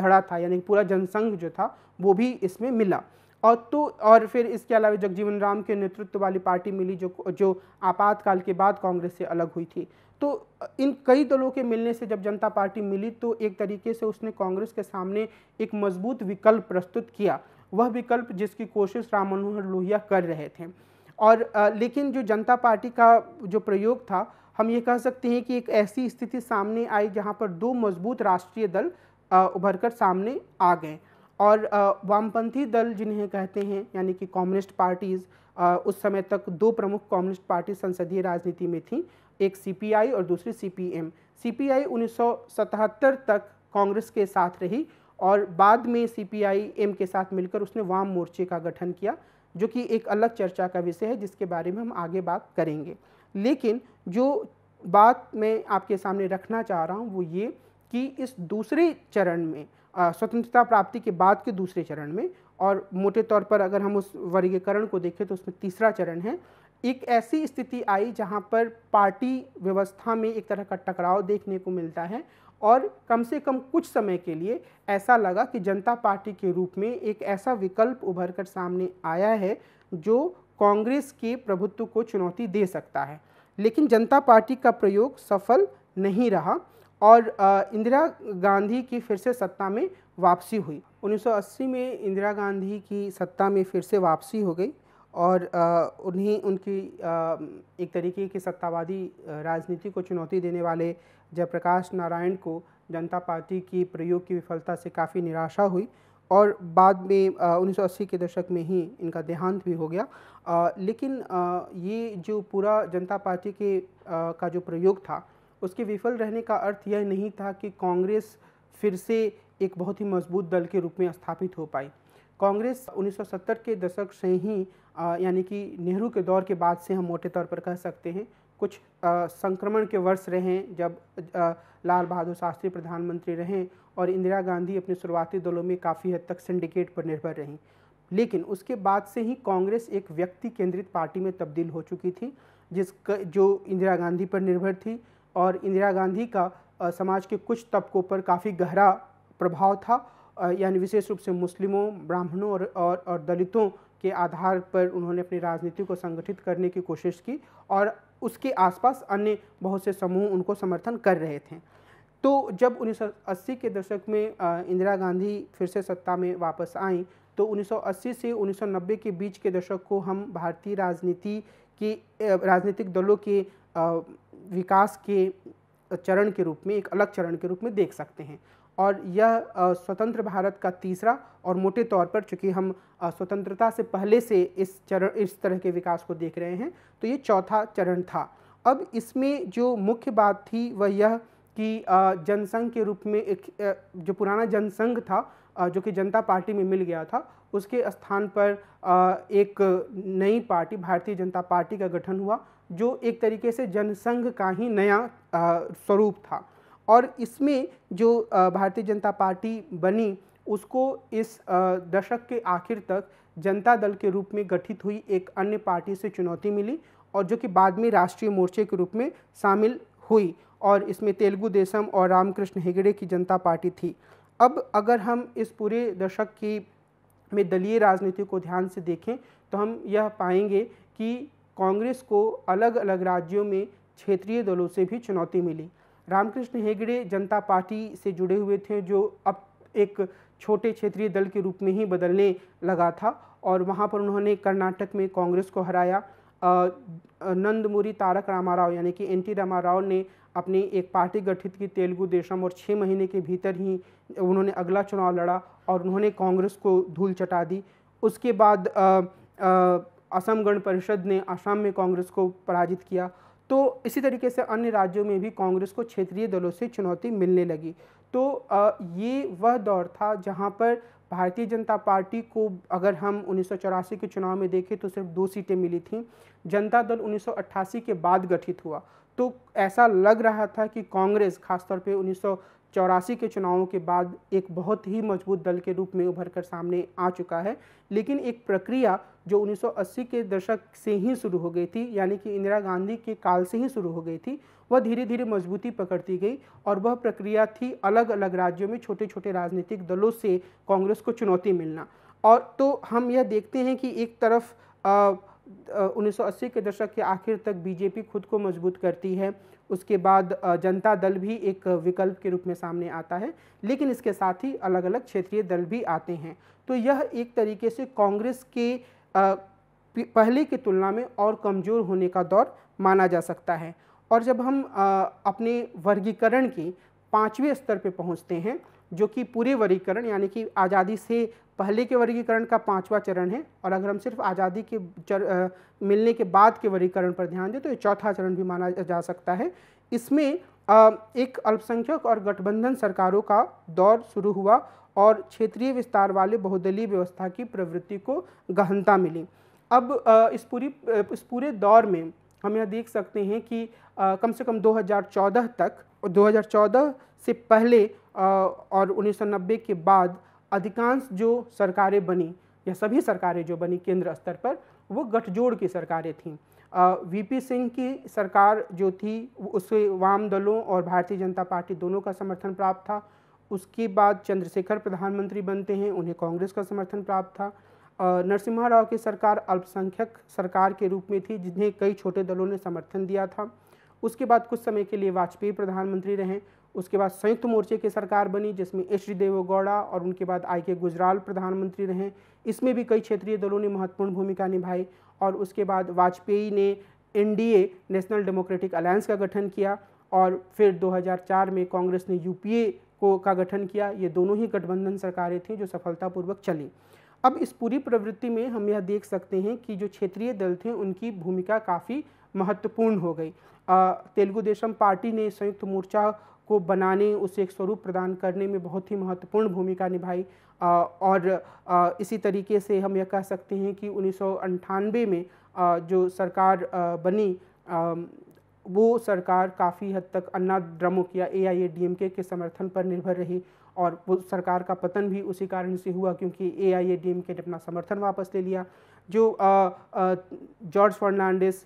धड़ा था यानी पूरा जनसंघ जो था वो भी इसमें मिला और तो और फिर इसके अलावा जगजीवन राम के नेतृत्व वाली पार्टी मिली जो जो आपातकाल के बाद कांग्रेस से अलग हुई थी तो इन कई दलों के मिलने से जब जनता पार्टी मिली तो एक तरीके से उसने कांग्रेस के सामने एक मजबूत विकल्प प्रस्तुत किया वह विकल्प जिसकी कोशिश राम मनोहर लोहिया कर रहे थे और लेकिन जो जनता पार्टी का जो प्रयोग था हम ये कह सकते हैं कि एक ऐसी स्थिति सामने आई जहाँ पर दो मजबूत राष्ट्रीय दल उभर कर सामने आ गए और वामपंथी दल जिन्हें कहते हैं यानी कि कम्युनिस्ट पार्टीज़ उस समय तक दो प्रमुख कम्युनिस्ट पार्टी संसदीय राजनीति में थी एक सीपीआई और दूसरी सीपीएम सीपीआई 1977 तक कांग्रेस के साथ रही और बाद में सीपीआई एम के साथ मिलकर उसने वाम मोर्चे का गठन किया जो कि एक अलग चर्चा का विषय है जिसके बारे में हम आगे बात करेंगे लेकिन जो बात मैं आपके सामने रखना चाह रहा हूँ वो ये कि इस दूसरे चरण में स्वतंत्रता प्राप्ति के बाद के दूसरे चरण में और मोटे तौर पर अगर हम उस वर्गीकरण को देखें तो उसमें तीसरा चरण है एक ऐसी स्थिति आई जहाँ पर पार्टी व्यवस्था में एक तरह का टकराव देखने को मिलता है और कम से कम कुछ समय के लिए ऐसा लगा कि जनता पार्टी के रूप में एक ऐसा विकल्प उभर कर सामने आया है जो कांग्रेस के प्रभुत्व को चुनौती दे सकता है लेकिन जनता पार्टी का प्रयोग सफल नहीं रहा और इंदिरा गांधी की फिर से सत्ता में वापसी हुई 1980 में इंदिरा गांधी की सत्ता में फिर से वापसी हो गई और उन्हीं उनकी एक तरीके की सत्तावादी राजनीति को चुनौती देने वाले जयप्रकाश नारायण को जनता पार्टी की प्रयोग की विफलता से काफ़ी निराशा हुई और बाद में 1980 के दशक में ही इनका देहांत भी हो गया आ, लेकिन आ, ये जो पूरा जनता पार्टी के आ, का जो प्रयोग था उसके विफल रहने का अर्थ यह नहीं था कि कांग्रेस फिर से एक बहुत ही मजबूत दल के रूप में स्थापित हो पाई कांग्रेस 1970 के दशक से ही यानी कि नेहरू के दौर के बाद से हम मोटे तौर पर कह सकते हैं कुछ संक्रमण के वर्ष रहे हैं जब लाल बहादुर शास्त्री प्रधानमंत्री रहे और इंदिरा गांधी अपने शुरुआती दलों में काफ़ी हद तक सिंडिकेट पर निर्भर रहीं लेकिन उसके बाद से ही कांग्रेस एक व्यक्ति केंद्रित पार्टी में तब्दील हो चुकी थी जिसका जो इंदिरा गांधी पर निर्भर थी और इंदिरा गांधी का समाज के कुछ तबकों पर काफ़ी गहरा प्रभाव था यानी विशेष रूप से मुस्लिमों ब्राह्मणों और, और, और दलितों के आधार पर उन्होंने अपनी राजनीति को संगठित करने की कोशिश की और उसके आसपास अन्य बहुत से समूह उनको समर्थन कर रहे थे तो जब 1980 के दशक में इंदिरा गांधी फिर से सत्ता में वापस आई तो 1980 से 1990 के बीच के दशक को हम भारतीय राजनीति के राजनीतिक दलों के विकास के चरण के रूप में एक अलग चरण के रूप में देख सकते हैं और यह स्वतंत्र भारत का तीसरा और मोटे तौर पर चूँकि हम स्वतंत्रता से पहले से इस चरण इस तरह के विकास को देख रहे हैं तो ये चौथा चरण था अब इसमें जो मुख्य बात थी वह यह कि जनसंघ के रूप में एक जो पुराना जनसंघ था जो कि जनता पार्टी में मिल गया था उसके स्थान पर एक नई पार्टी भारतीय जनता पार्टी का गठन हुआ जो एक तरीके से जनसंघ का ही नया स्वरूप था और इसमें जो भारतीय जनता पार्टी बनी उसको इस दशक के आखिर तक जनता दल के रूप में गठित हुई एक अन्य पार्टी से चुनौती मिली और जो कि बाद में राष्ट्रीय मोर्चे के रूप में शामिल हुई और इसमें तेलुगु देशम और रामकृष्ण हेगड़े की जनता पार्टी थी अब अगर हम इस पूरे दशक की में दलीय राजनीति को ध्यान से देखें तो हम यह पाएंगे कि कांग्रेस को अलग अलग राज्यों में क्षेत्रीय दलों से भी चुनौती मिली रामकृष्ण हेगड़े जनता पार्टी से जुड़े हुए थे जो अब एक छोटे क्षेत्रीय दल के रूप में ही बदलने लगा था और वहाँ पर उन्होंने कर्नाटक में कांग्रेस को हराया नंदमुरी तारक रामाराव यानी कि एन टी रामाराव ने अपनी एक पार्टी गठित की तेलुगु देशम और छः महीने के भीतर ही उन्होंने अगला चुनाव लड़ा और उन्होंने कांग्रेस को धूल चटा दी उसके बाद असम गण परिषद ने असम में कांग्रेस को पराजित किया तो इसी तरीके से अन्य राज्यों में भी कांग्रेस को क्षेत्रीय दलों से चुनौती मिलने लगी तो ये वह दौर था जहाँ पर भारतीय जनता पार्टी को अगर हम उन्नीस के चुनाव में देखें तो सिर्फ दो सीटें मिली थीं जनता दल उन्नीस के बाद गठित हुआ तो ऐसा लग रहा था कि कांग्रेस खासतौर पे उन्नीस चौरासी के चुनावों के बाद एक बहुत ही मजबूत दल के रूप में उभर कर सामने आ चुका है लेकिन एक प्रक्रिया जो 1980 के दशक से ही शुरू हो गई थी यानी कि इंदिरा गांधी के काल से ही शुरू हो गई थी वह धीरे धीरे मजबूती पकड़ती गई और वह प्रक्रिया थी अलग अलग राज्यों में छोटे छोटे राजनीतिक दलों से कांग्रेस को चुनौती मिलना और तो हम यह देखते हैं कि एक तरफ आ, 1980 के दशक के आखिर तक बीजेपी खुद को मजबूत करती है उसके बाद जनता दल भी एक विकल्प के रूप में सामने आता है लेकिन इसके साथ ही अलग अलग क्षेत्रीय दल भी आते हैं तो यह एक तरीके से कांग्रेस के पहले की तुलना में और कमज़ोर होने का दौर माना जा सकता है और जब हम अपने वर्गीकरण की पाँचवें स्तर पर पहुँचते हैं जो कि पूरे वर्गीकरण यानी कि आज़ादी से पहले के वर्गीकरण का पांचवा चरण है और अगर हम सिर्फ आज़ादी के चर, आ, मिलने के बाद के वर्गीकरण पर ध्यान दें तो ये चौथा चरण भी माना जा सकता है इसमें आ, एक अल्पसंख्यक और गठबंधन सरकारों का दौर शुरू हुआ और क्षेत्रीय विस्तार वाले बहुदलीय व्यवस्था की प्रवृत्ति को गहनता मिली अब आ, इस पूरी इस पूरे दौर में हम यह देख सकते हैं कि आ, कम से कम 2014 तक 2014 से पहले आ, और उन्नीस के बाद अधिकांश जो सरकारें बनी या सभी सरकारें जो बनी केंद्र स्तर पर वो गठजोड़ की सरकारें थीं वीपी सिंह की सरकार जो थी उसे वाम दलों और भारतीय जनता पार्टी दोनों का समर्थन प्राप्त था उसके बाद चंद्रशेखर प्रधानमंत्री बनते हैं उन्हें कांग्रेस का समर्थन प्राप्त था नरसिम्हा राव की सरकार अल्पसंख्यक सरकार के रूप में थी जिन्हें कई छोटे दलों ने समर्थन दिया था उसके बाद कुछ समय के लिए वाजपेयी प्रधानमंत्री रहे उसके बाद संयुक्त मोर्चे की सरकार बनी जिसमें एच डी देवगौड़ा और उनके बाद आई के गुजराल प्रधानमंत्री रहे इसमें भी कई क्षेत्रीय दलों ने महत्वपूर्ण भूमिका निभाई और उसके बाद वाजपेयी ने एनडीए नेशनल डेमोक्रेटिक अलायंस का गठन किया और फिर 2004 में कांग्रेस ने यूपीए को का गठन किया ये दोनों ही गठबंधन सरकारें थीं जो सफलतापूर्वक चली अब इस पूरी प्रवृत्ति में हम यह देख सकते हैं कि जो क्षेत्रीय दल थे उनकी भूमिका काफ़ी महत्वपूर्ण हो गई तेलुगु देशम पार्टी ने संयुक्त मोर्चा को बनाने उसे एक स्वरूप प्रदान करने में बहुत ही महत्वपूर्ण भूमिका निभाई और इसी तरीके से हम यह कह सकते हैं कि उन्नीस में जो सरकार बनी वो सरकार काफ़ी हद तक अन्ना द्रमुक या ए आई ए डी एम के के समर्थन पर निर्भर रही और वो सरकार का पतन भी उसी कारण से हुआ क्योंकि ए आई ए डी एम के ने अपना समर्थन वापस ले लिया जो जॉर्ज फर्नांडिस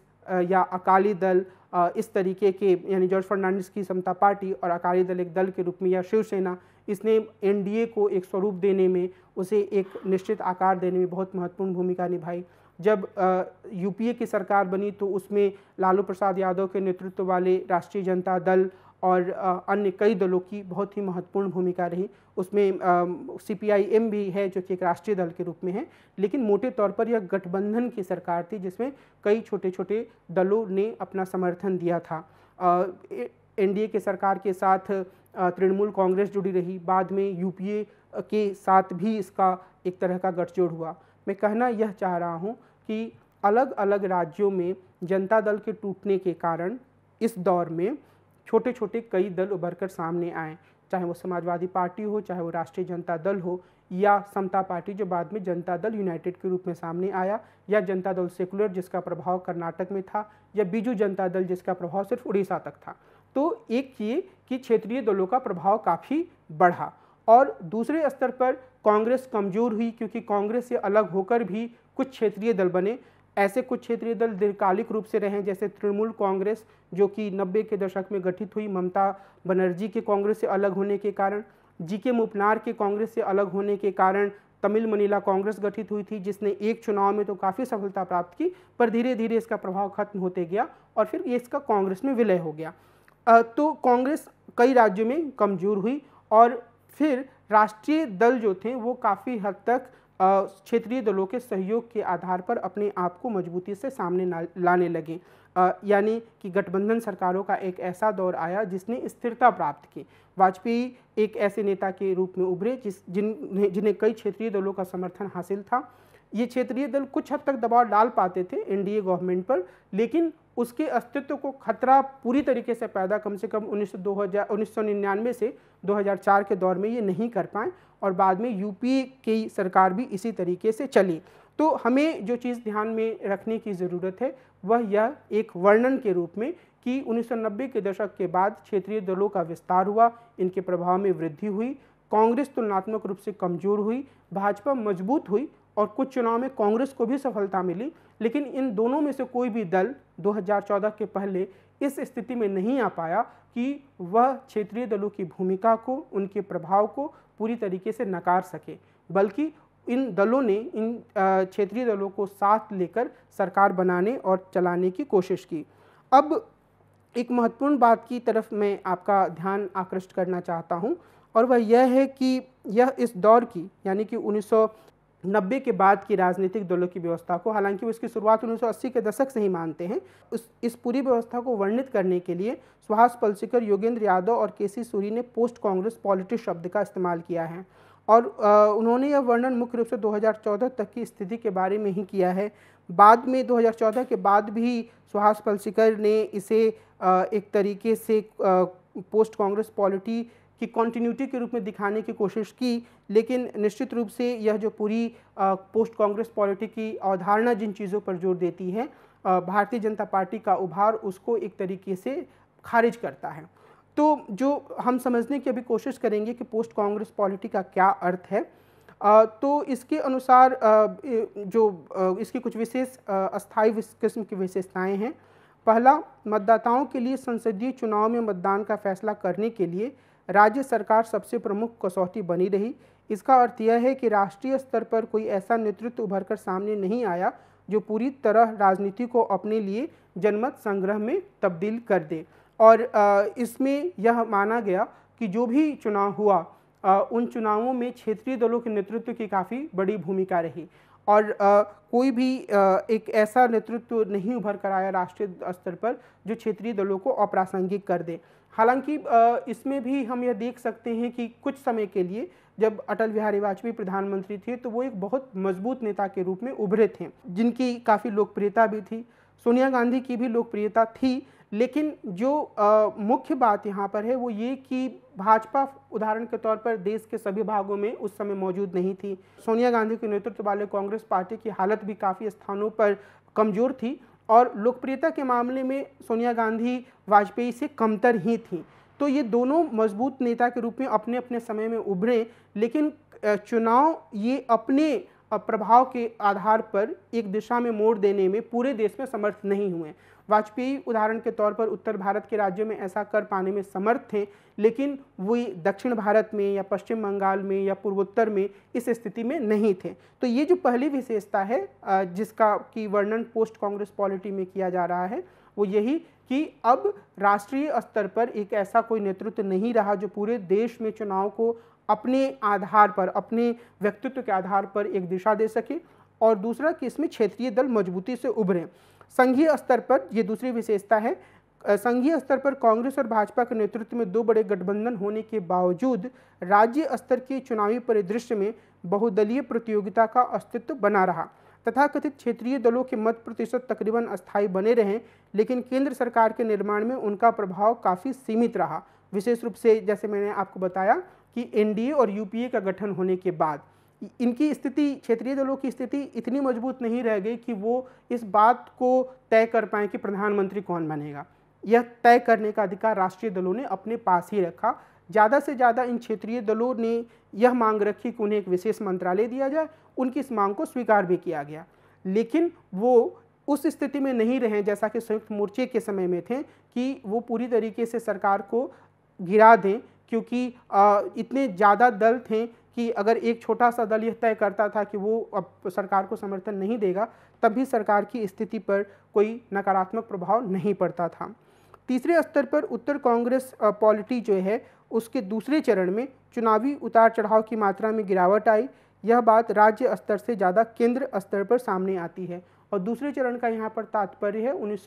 या अकाली दल इस तरीके के यानी जॉर्ज फर्नांडिस की समता पार्टी और अकाली दल एक दल के रूप में या शिवसेना इसने एनडीए को एक स्वरूप देने में उसे एक निश्चित आकार देने में बहुत महत्वपूर्ण भूमिका निभाई जब यूपीए की सरकार बनी तो उसमें लालू प्रसाद यादव के नेतृत्व वाले राष्ट्रीय जनता दल और अन्य कई दलों की बहुत ही महत्वपूर्ण भूमिका रही उसमें सी पी आई एम भी है जो कि एक राष्ट्रीय दल के रूप में है लेकिन मोटे तौर पर यह गठबंधन की सरकार थी जिसमें कई छोटे छोटे दलों ने अपना समर्थन दिया था एनडीए के सरकार के साथ तृणमूल कांग्रेस जुड़ी रही बाद में यूपीए के साथ भी इसका एक तरह का गठजोड़ हुआ मैं कहना यह चाह रहा हूँ कि अलग अलग राज्यों में जनता दल के टूटने के कारण इस दौर में छोटे छोटे कई दल उभर कर सामने आए चाहे वो समाजवादी पार्टी हो चाहे वो राष्ट्रीय जनता दल हो या समता पार्टी जो बाद में जनता दल यूनाइटेड के रूप में सामने आया या जनता दल सेकुलर जिसका प्रभाव कर्नाटक में था या बीजू जनता दल जिसका प्रभाव सिर्फ उड़ीसा तक था तो एक ये कि क्षेत्रीय दलों का प्रभाव काफ़ी बढ़ा और दूसरे स्तर पर कांग्रेस कमज़ोर हुई क्योंकि कांग्रेस से अलग होकर भी कुछ क्षेत्रीय दल बने ऐसे कुछ क्षेत्रीय दल दीर्घकालिक रूप से रहे जैसे तृणमूल कांग्रेस जो कि नब्बे के दशक में गठित हुई ममता बनर्जी के कांग्रेस से अलग होने के कारण जी के मुपनार के कांग्रेस से अलग होने के कारण तमिल मनीला कांग्रेस गठित हुई थी जिसने एक चुनाव में तो काफ़ी सफलता प्राप्त की पर धीरे धीरे इसका प्रभाव खत्म होते गया और फिर ये इसका कांग्रेस में विलय हो गया तो कांग्रेस कई राज्यों में कमज़ोर हुई और फिर राष्ट्रीय दल जो थे वो काफ़ी हद तक क्षेत्रीय दलों के सहयोग के आधार पर अपने आप को मजबूती से सामने लाने लगे यानी कि गठबंधन सरकारों का एक ऐसा दौर आया जिसने स्थिरता प्राप्त की वाजपेयी एक ऐसे नेता के रूप में उभरे जिस जिन जिन्हें कई क्षेत्रीय दलों का समर्थन हासिल था ये क्षेत्रीय दल कुछ हद तक दबाव डाल पाते थे एनडीए गवर्नमेंट पर लेकिन उसके अस्तित्व को खतरा पूरी तरीके से पैदा कम से कम उन्नीस दो हजार उन्नीस से 2004 के दौर में ये नहीं कर पाए और बाद में यूपी की सरकार भी इसी तरीके से चली तो हमें जो चीज़ ध्यान में रखने की ज़रूरत है वह यह एक वर्णन के रूप में कि 1990 के दशक के बाद क्षेत्रीय दलों का विस्तार हुआ इनके प्रभाव में वृद्धि हुई कांग्रेस तुलनात्मक रूप से कमज़ोर हुई भाजपा मजबूत हुई और कुछ चुनाव में कांग्रेस को भी सफलता मिली लेकिन इन दोनों में से कोई भी दल 2014 के पहले इस स्थिति में नहीं आ पाया कि वह क्षेत्रीय दलों की भूमिका को उनके प्रभाव को पूरी तरीके से नकार सके बल्कि इन दलों ने इन क्षेत्रीय दलों को साथ लेकर सरकार बनाने और चलाने की कोशिश की अब एक महत्वपूर्ण बात की तरफ मैं आपका ध्यान आकृष्ट करना चाहता हूँ और वह यह है कि यह इस दौर की यानी कि उन्नीस नब्बे के बाद की राजनीतिक दलों की व्यवस्था को हालांकि वो इसकी शुरुआत 1980 के दशक से ही मानते हैं उस इस पूरी व्यवस्था को वर्णित करने के लिए सुहास पलसीकर योगेंद्र यादव और के सी सूरी ने पोस्ट कांग्रेस पॉलिटिक्स शब्द का इस्तेमाल किया है और आ, उन्होंने यह वर्णन मुख्य रूप से 2014 तक की स्थिति के बारे में ही किया है बाद में 2014 के बाद भी सुहास पलसीकर ने इसे आ, एक तरीके से आ, पोस्ट कांग्रेस पॉलिटी की कॉन्टीन्यूटी के रूप में दिखाने की कोशिश की लेकिन निश्चित रूप से यह जो पूरी पोस्ट कांग्रेस पॉलिटी की अवधारणा जिन चीज़ों पर जोर देती है भारतीय जनता पार्टी का उभार उसको एक तरीके से खारिज करता है तो जो हम समझने की अभी कोशिश करेंगे कि पोस्ट कांग्रेस पॉलिटी का क्या अर्थ है तो इसके अनुसार जो इसकी कुछ विशेष अस्थाई किस्म की विशेषताएं हैं पहला मतदाताओं के लिए संसदीय चुनाव में मतदान का फैसला करने के लिए राज्य सरकार सबसे प्रमुख कसौटी बनी रही इसका अर्थ यह है कि राष्ट्रीय स्तर पर कोई ऐसा नेतृत्व उभर कर सामने नहीं आया जो पूरी तरह राजनीति को अपने लिए जनमत संग्रह में तब्दील कर दे और इसमें यह माना गया कि जो भी चुनाव हुआ उन चुनावों में क्षेत्रीय दलों के नेतृत्व की काफ़ी बड़ी भूमिका रही और कोई भी एक ऐसा नेतृत्व नहीं उभर कर आया राष्ट्रीय स्तर पर जो क्षेत्रीय दलों को अप्रासंगिक कर दे हालांकि इसमें भी हम यह देख सकते हैं कि कुछ समय के लिए जब अटल बिहारी वाजपेयी प्रधानमंत्री थे तो वो एक बहुत मजबूत नेता के रूप में उभरे थे जिनकी काफ़ी लोकप्रियता भी थी सोनिया गांधी की भी लोकप्रियता थी लेकिन जो मुख्य बात यहाँ पर है वो ये कि भाजपा उदाहरण के तौर पर देश के सभी भागों में उस समय मौजूद नहीं थी सोनिया गांधी के नेतृत्व वाले कांग्रेस पार्टी की हालत भी काफ़ी स्थानों पर कमज़ोर थी और लोकप्रियता के मामले में सोनिया गांधी वाजपेयी से कमतर ही थी तो ये दोनों मजबूत नेता के रूप में अपने अपने समय में उभरे लेकिन चुनाव ये अपने प्रभाव के आधार पर एक दिशा में मोड़ देने में पूरे देश में समर्थ नहीं हुए वाजपेयी उदाहरण के तौर पर उत्तर भारत के राज्यों में ऐसा कर पाने में समर्थ थे लेकिन वे दक्षिण भारत में या पश्चिम बंगाल में या पूर्वोत्तर में इस स्थिति में नहीं थे तो ये जो पहली विशेषता है जिसका कि वर्णन पोस्ट कांग्रेस पॉलिटी में किया जा रहा है वो यही कि अब राष्ट्रीय स्तर पर एक ऐसा कोई नेतृत्व नहीं रहा जो पूरे देश में चुनाव को अपने आधार पर अपने व्यक्तित्व के आधार पर एक दिशा दे सके और दूसरा कि इसमें क्षेत्रीय दल मजबूती से उभरें संघीय स्तर पर ये दूसरी विशेषता है संघीय स्तर पर कांग्रेस और भाजपा के नेतृत्व में दो बड़े गठबंधन होने के बावजूद राज्य स्तर के चुनावी परिदृश्य में बहुदलीय प्रतियोगिता का अस्तित्व बना रहा तथा कथित क्षेत्रीय दलों के मत प्रतिशत तकरीबन अस्थायी बने रहे लेकिन केंद्र सरकार के निर्माण में उनका प्रभाव काफ़ी सीमित रहा विशेष रूप से जैसे मैंने आपको बताया कि एनडीए और यूपीए का गठन होने के बाद इनकी स्थिति क्षेत्रीय दलों की स्थिति इतनी मजबूत नहीं रह गई कि वो इस बात को तय कर पाए कि प्रधानमंत्री कौन बनेगा यह तय करने का अधिकार राष्ट्रीय दलों ने अपने पास ही रखा ज़्यादा से ज़्यादा इन क्षेत्रीय दलों ने यह मांग रखी कि उन्हें एक विशेष मंत्रालय दिया जाए उनकी इस मांग को स्वीकार भी किया गया लेकिन वो उस स्थिति में नहीं रहे जैसा कि संयुक्त मोर्चे के समय में थे कि वो पूरी तरीके से सरकार को गिरा दें क्योंकि इतने ज़्यादा दल थे कि अगर एक छोटा सा दल यह तय करता था कि वो अब सरकार को समर्थन नहीं देगा तब भी सरकार की स्थिति पर कोई नकारात्मक प्रभाव नहीं पड़ता था तीसरे स्तर पर उत्तर कांग्रेस पॉलिटी जो है उसके दूसरे चरण में चुनावी उतार चढ़ाव की मात्रा में गिरावट आई यह बात राज्य स्तर से ज़्यादा केंद्र स्तर पर सामने आती है और दूसरे चरण का यहाँ पर तात्पर्य है उन्नीस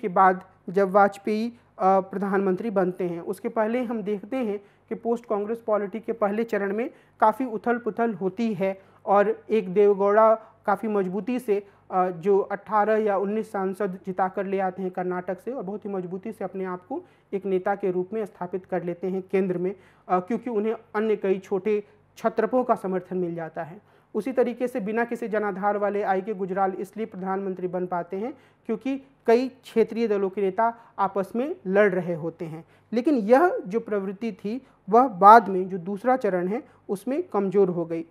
के बाद जब वाजपेयी प्रधानमंत्री बनते हैं उसके पहले हम देखते हैं कि पोस्ट कांग्रेस पॉलिटी के पहले चरण में काफ़ी उथल पुथल होती है और एक देवगौड़ा काफ़ी मजबूती से जो 18 या 19 सांसद जिता कर ले आते हैं कर्नाटक से और बहुत ही मजबूती से अपने आप को एक नेता के रूप में स्थापित कर लेते हैं केंद्र में क्योंकि उन्हें अन्य कई छोटे छत्रपों का समर्थन मिल जाता है उसी तरीके से बिना किसी जनाधार वाले आई के गुजराल इसलिए प्रधानमंत्री बन पाते हैं क्योंकि कई क्षेत्रीय दलों के नेता आपस में लड़ रहे होते हैं लेकिन यह जो प्रवृत्ति थी वह बाद में जो दूसरा चरण है उसमें कमज़ोर हो गई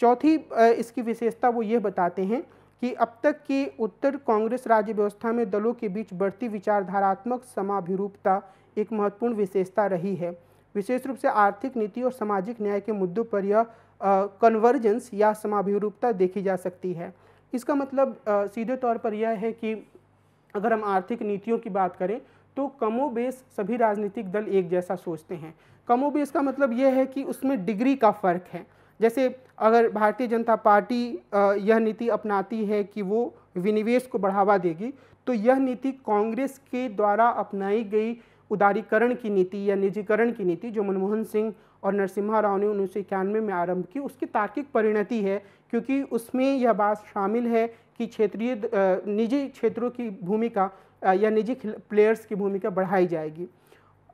चौथी इसकी विशेषता वो ये बताते हैं कि अब तक की उत्तर कांग्रेस राज्य व्यवस्था में दलों के बीच बढ़ती विचारधारात्मक समाभिरूपता एक महत्वपूर्ण विशेषता रही है विशेष रूप से आर्थिक नीति और सामाजिक न्याय के मुद्दों पर यह कन्वर्जेंस या समाभिरूपता देखी जा सकती है इसका मतलब आ, सीधे तौर पर यह है कि अगर हम आर्थिक नीतियों की बात करें तो कमोबेश सभी राजनीतिक दल एक जैसा सोचते हैं कमोबेश का मतलब यह है कि उसमें डिग्री का फ़र्क है जैसे अगर भारतीय जनता पार्टी यह नीति अपनाती है कि वो विनिवेश को बढ़ावा देगी तो यह नीति कांग्रेस के द्वारा अपनाई गई उदारीकरण की नीति या निजीकरण की नीति जो मनमोहन सिंह और नरसिम्हा राव ने उन्नीस में आरंभ की उसकी तार्किक परिणति है क्योंकि उसमें यह बात शामिल है कि क्षेत्रीय निजी क्षेत्रों की भूमिका या निजी प्लेयर्स की भूमिका बढ़ाई जाएगी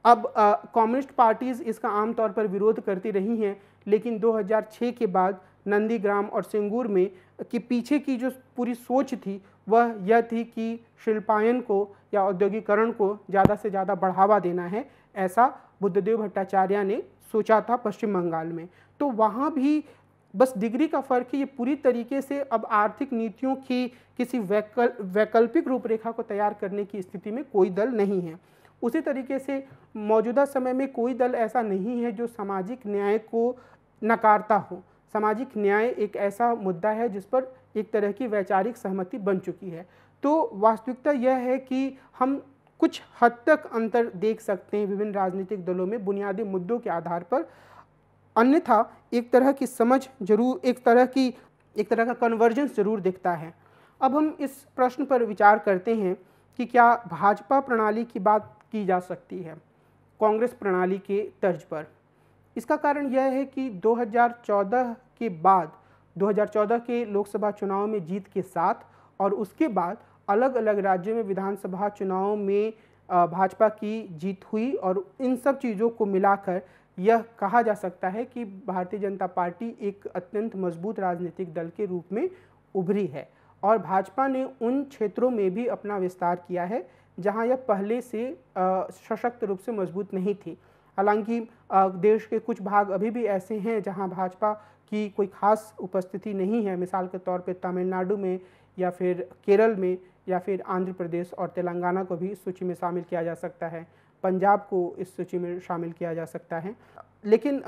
अब कम्युनिस्ट पार्टीज़ इसका आमतौर पर विरोध करती रही हैं लेकिन 2006 के बाद नंदीग्राम और सिंगूर में कि पीछे की जो पूरी सोच थी वह यह थी कि शिल्पायन को या औद्योगिकरण को ज़्यादा से ज़्यादा बढ़ावा देना है ऐसा बुद्धदेव भट्टाचार्य ने सोचा था पश्चिम बंगाल में तो वहाँ भी बस डिग्री का फर्क है ये पूरी तरीके से अब आर्थिक नीतियों की किसी वैकल वैकल्पिक रूपरेखा को तैयार करने की स्थिति में कोई दल नहीं है उसी तरीके से मौजूदा समय में कोई दल ऐसा नहीं है जो सामाजिक न्याय को नकारता हो सामाजिक न्याय एक ऐसा मुद्दा है जिस पर एक तरह की वैचारिक सहमति बन चुकी है तो वास्तविकता यह है कि हम कुछ हद तक अंतर देख सकते हैं विभिन्न राजनीतिक दलों में बुनियादी मुद्दों के आधार पर अन्यथा एक तरह की समझ जरूर एक तरह की एक तरह का कन्वर्जेंस जरूर दिखता है अब हम इस प्रश्न पर विचार करते हैं कि क्या भाजपा प्रणाली की बात की जा सकती है कांग्रेस प्रणाली के तर्ज पर इसका कारण यह है कि 2014 के बाद 2014 के लोकसभा चुनाव में जीत के साथ और उसके बाद अलग अलग राज्यों में विधानसभा चुनाव में भाजपा की जीत हुई और इन सब चीज़ों को मिलाकर यह कहा जा सकता है कि भारतीय जनता पार्टी एक अत्यंत मजबूत राजनीतिक दल के रूप में उभरी है और भाजपा ने उन क्षेत्रों में भी अपना विस्तार किया है जहां यह पहले से सशक्त रूप से मजबूत नहीं थी हालांकि देश के कुछ भाग अभी भी ऐसे हैं जहां भाजपा की कोई खास उपस्थिति नहीं है मिसाल के तौर पर तमिलनाडु में या फिर केरल में या फिर आंध्र प्रदेश और तेलंगाना को भी इस सूची में शामिल किया जा सकता है पंजाब को इस सूची में शामिल किया जा सकता है लेकिन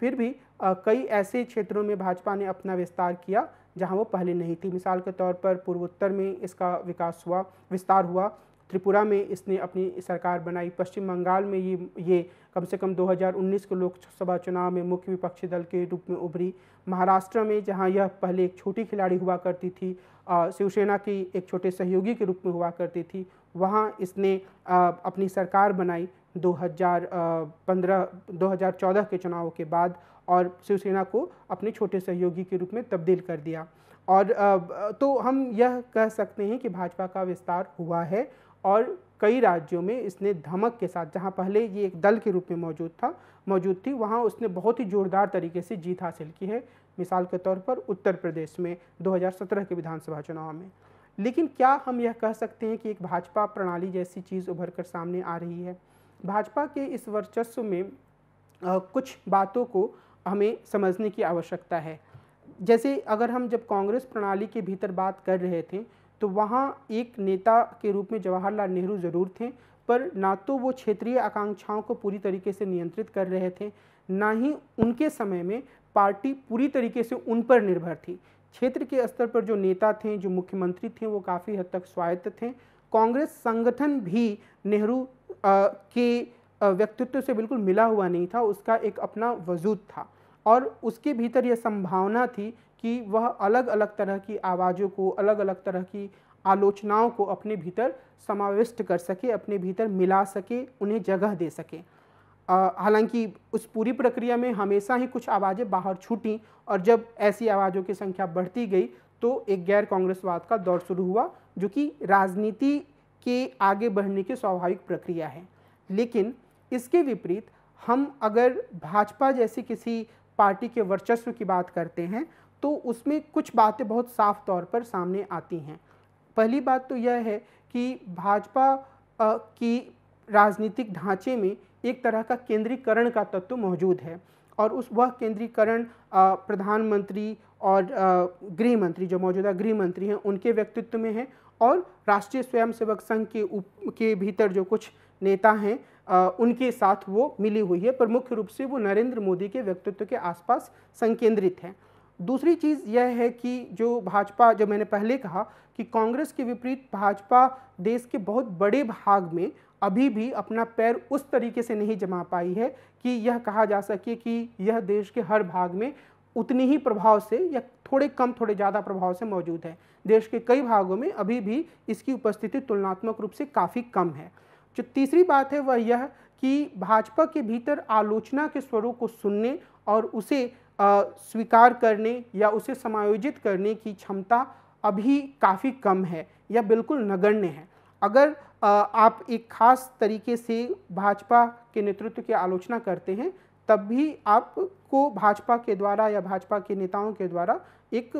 फिर भी कई ऐसे क्षेत्रों में भाजपा ने अपना विस्तार किया जहां वो पहले नहीं थी मिसाल के तौर पर पूर्वोत्तर में इसका विकास हुआ विस्तार हुआ त्रिपुरा में इसने अपनी सरकार बनाई पश्चिम बंगाल में ये ये कम से कम 2019 के लोकसभा चुनाव में मुख्य विपक्षी दल के रूप में उभरी महाराष्ट्र में जहां यह पहले एक छोटी खिलाड़ी हुआ करती थी शिवसेना की एक छोटे सहयोगी के रूप में हुआ करती थी वहाँ इसने अपनी सरकार बनाई 2015 2014 के चुनाव के बाद और शिवसेना को अपने छोटे सहयोगी के रूप में तब्दील कर दिया और तो हम यह कह सकते हैं कि भाजपा का विस्तार हुआ है और कई राज्यों में इसने धमक के साथ जहां पहले ये एक दल के रूप में मौजूद था मौजूद थी वहां उसने बहुत ही जोरदार तरीके से जीत हासिल की है मिसाल के तौर पर उत्तर प्रदेश में 2017 के विधानसभा चुनाव में लेकिन क्या हम यह कह सकते हैं कि एक भाजपा प्रणाली जैसी चीज़ उभर कर सामने आ रही है भाजपा के इस वर्चस्व में आ, कुछ बातों को हमें समझने की आवश्यकता है जैसे अगर हम जब कांग्रेस प्रणाली के भीतर बात कर रहे थे तो वहाँ एक नेता के रूप में जवाहरलाल नेहरू ज़रूर थे पर ना तो वो क्षेत्रीय आकांक्षाओं को पूरी तरीके से नियंत्रित कर रहे थे ना ही उनके समय में पार्टी पूरी तरीके से उन पर निर्भर थी क्षेत्र के स्तर पर जो नेता थे जो मुख्यमंत्री थे वो काफ़ी हद तक स्वायत्त थे कांग्रेस संगठन भी नेहरू के व्यक्तित्व से बिल्कुल मिला हुआ नहीं था उसका एक अपना वजूद था और उसके भीतर यह संभावना थी कि वह अलग अलग तरह की आवाज़ों को अलग अलग तरह की आलोचनाओं को अपने भीतर समाविष्ट कर सके अपने भीतर मिला सके उन्हें जगह दे सके हालांकि उस पूरी प्रक्रिया में हमेशा ही कुछ आवाज़ें बाहर छूटी और जब ऐसी आवाज़ों की संख्या बढ़ती गई तो एक गैर कांग्रेसवाद का दौर शुरू हुआ जो कि राजनीति के आगे बढ़ने की स्वाभाविक प्रक्रिया है लेकिन इसके विपरीत हम अगर भाजपा जैसी किसी पार्टी के वर्चस्व की बात करते हैं तो उसमें कुछ बातें बहुत साफ तौर पर सामने आती हैं पहली बात तो यह है कि भाजपा की राजनीतिक ढांचे में एक तरह का केंद्रीकरण का तत्व मौजूद है और उस वह केंद्रीकरण प्रधानमंत्री और गृह मंत्री जो मौजूदा गृह मंत्री हैं उनके व्यक्तित्व में है और राष्ट्रीय स्वयंसेवक संघ के उप के भीतर जो कुछ नेता हैं उनके साथ वो मिली हुई है पर मुख्य रूप से वो नरेंद्र मोदी के व्यक्तित्व के आसपास संकेंद्रित हैं दूसरी चीज़ यह है कि जो भाजपा जो मैंने पहले कहा कि कांग्रेस के विपरीत भाजपा देश के बहुत बड़े भाग में अभी भी अपना पैर उस तरीके से नहीं जमा पाई है कि यह कहा जा सके कि यह देश के हर भाग में उतनी ही प्रभाव से या थोड़े कम थोड़े ज़्यादा प्रभाव से मौजूद है देश के कई भागों में अभी भी इसकी उपस्थिति तुलनात्मक रूप से काफ़ी कम है जो तीसरी बात है वह यह कि भाजपा के भीतर आलोचना के स्वरों को सुनने और उसे स्वीकार करने या उसे समायोजित करने की क्षमता अभी काफ़ी कम है या बिल्कुल नगण्य है अगर आप एक खास तरीके से भाजपा के नेतृत्व की आलोचना करते हैं तब भी आपको भाजपा के द्वारा या भाजपा के नेताओं के द्वारा एक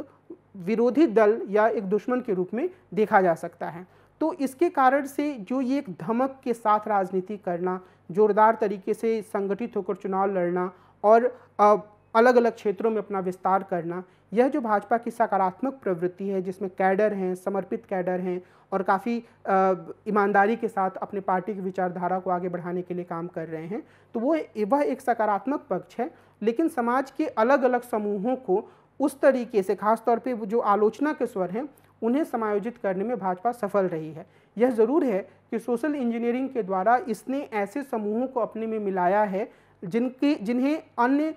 विरोधी दल या एक दुश्मन के रूप में देखा जा सकता है तो इसके कारण से जो ये एक धमक के साथ राजनीति करना जोरदार तरीके से संगठित होकर चुनाव लड़ना और अलग अलग क्षेत्रों में अपना विस्तार करना यह जो भाजपा की सकारात्मक प्रवृत्ति है जिसमें कैडर हैं समर्पित कैडर हैं और काफ़ी ईमानदारी के साथ अपने पार्टी की विचारधारा को आगे बढ़ाने के लिए काम कर रहे हैं तो वो वह एक सकारात्मक पक्ष है लेकिन समाज के अलग अलग समूहों को उस तरीके से खासतौर पर जो आलोचना के स्वर हैं उन्हें समायोजित करने में भाजपा सफल रही है यह ज़रूर है कि सोशल इंजीनियरिंग के द्वारा इसने ऐसे समूहों को अपने में मिलाया है जिनके जिन्हें अन्य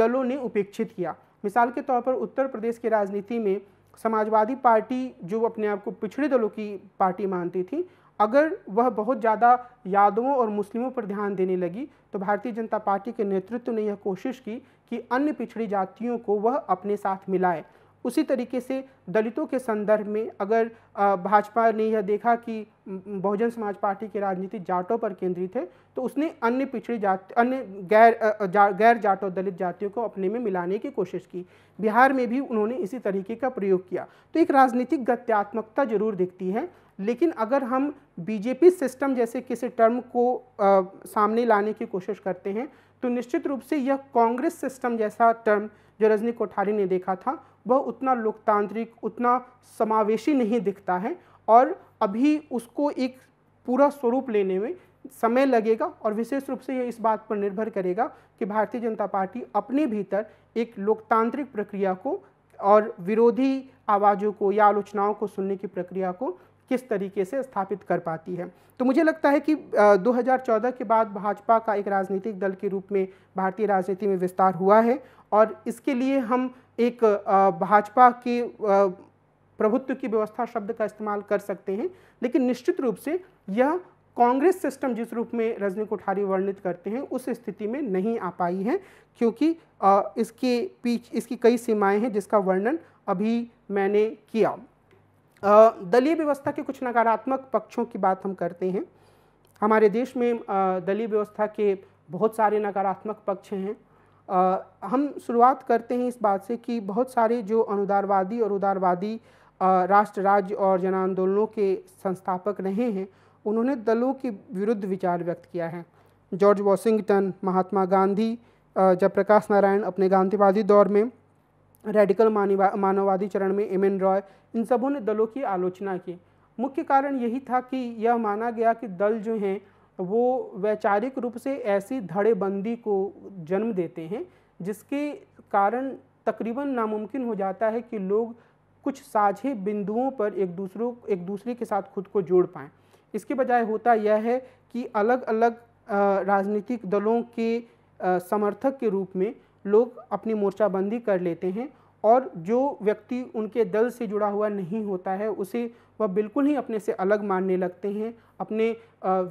दलों ने उपेक्षित किया मिसाल के तौर पर उत्तर प्रदेश की राजनीति में समाजवादी पार्टी जो अपने आप को पिछड़े दलों की पार्टी मानती थी अगर वह बहुत ज़्यादा यादवों और मुस्लिमों पर ध्यान देने लगी तो भारतीय जनता पार्टी के नेतृत्व ने यह कोशिश की कि अन्य पिछड़ी जातियों को वह अपने साथ मिलाए उसी तरीके से दलितों के संदर्भ में अगर भाजपा ने यह देखा कि बहुजन समाज पार्टी की राजनीति जाटों पर केंद्रित है तो उसने अन्य पिछड़ी जाति अन्य गैर जा, गैर जाटों दलित जातियों को अपने में मिलाने की कोशिश की बिहार में भी उन्होंने इसी तरीके का प्रयोग किया तो एक राजनीतिक गत्यात्मकता जरूर दिखती है लेकिन अगर हम बीजेपी सिस्टम जैसे किसी टर्म को आ, सामने लाने की कोशिश करते हैं तो निश्चित रूप से यह कांग्रेस सिस्टम जैसा टर्म जो रजनी कोठारी ने देखा था वह उतना लोकतांत्रिक उतना समावेशी नहीं दिखता है और अभी उसको एक पूरा स्वरूप लेने में समय लगेगा और विशेष रूप से यह इस बात पर निर्भर करेगा कि भारतीय जनता पार्टी अपने भीतर एक लोकतांत्रिक प्रक्रिया को और विरोधी आवाज़ों को या आलोचनाओं को सुनने की प्रक्रिया को किस तरीके से स्थापित कर पाती है तो मुझे लगता है कि 2014 के बाद भाजपा का एक राजनीतिक दल के रूप में भारतीय राजनीति में विस्तार हुआ है और इसके लिए हम एक भाजपा के प्रभुत्व की व्यवस्था शब्द का इस्तेमाल कर सकते हैं लेकिन निश्चित रूप से यह कांग्रेस सिस्टम जिस रूप में रजनी कोठारी वर्णित करते हैं उस स्थिति में नहीं आ पाई है क्योंकि इसके पीछ इसकी कई सीमाएं हैं जिसका वर्णन अभी मैंने किया दलीय व्यवस्था के कुछ नकारात्मक पक्षों की बात हम करते हैं हमारे देश में दलीय व्यवस्था के बहुत सारे नकारात्मक पक्ष हैं आ, हम शुरुआत करते हैं इस बात से कि बहुत सारे जो अनुदारवादी और उदारवादी राष्ट्र राज्य और जन आंदोलनों के संस्थापक रहे हैं उन्होंने दलों के विरुद्ध विचार व्यक्त किया है जॉर्ज वॉशिंगटन महात्मा गांधी जयप्रकाश नारायण अपने गांधीवादी दौर में रेडिकल मानववादी चरण में एम एन रॉय इन सबों ने दलों की आलोचना की मुख्य कारण यही था कि यह माना गया कि दल जो हैं वो वैचारिक रूप से ऐसी धड़ेबंदी को जन्म देते हैं जिसके कारण तकरीबन नामुमकिन हो जाता है कि लोग कुछ साझे बिंदुओं पर एक दूसरों एक दूसरे के साथ खुद को जोड़ पाएँ इसके बजाय होता यह है कि अलग अलग राजनीतिक दलों के समर्थक के रूप में लोग अपनी मोर्चाबंदी कर लेते हैं और जो व्यक्ति उनके दल से जुड़ा हुआ नहीं होता है उसे वह बिल्कुल ही अपने से अलग मानने लगते हैं अपने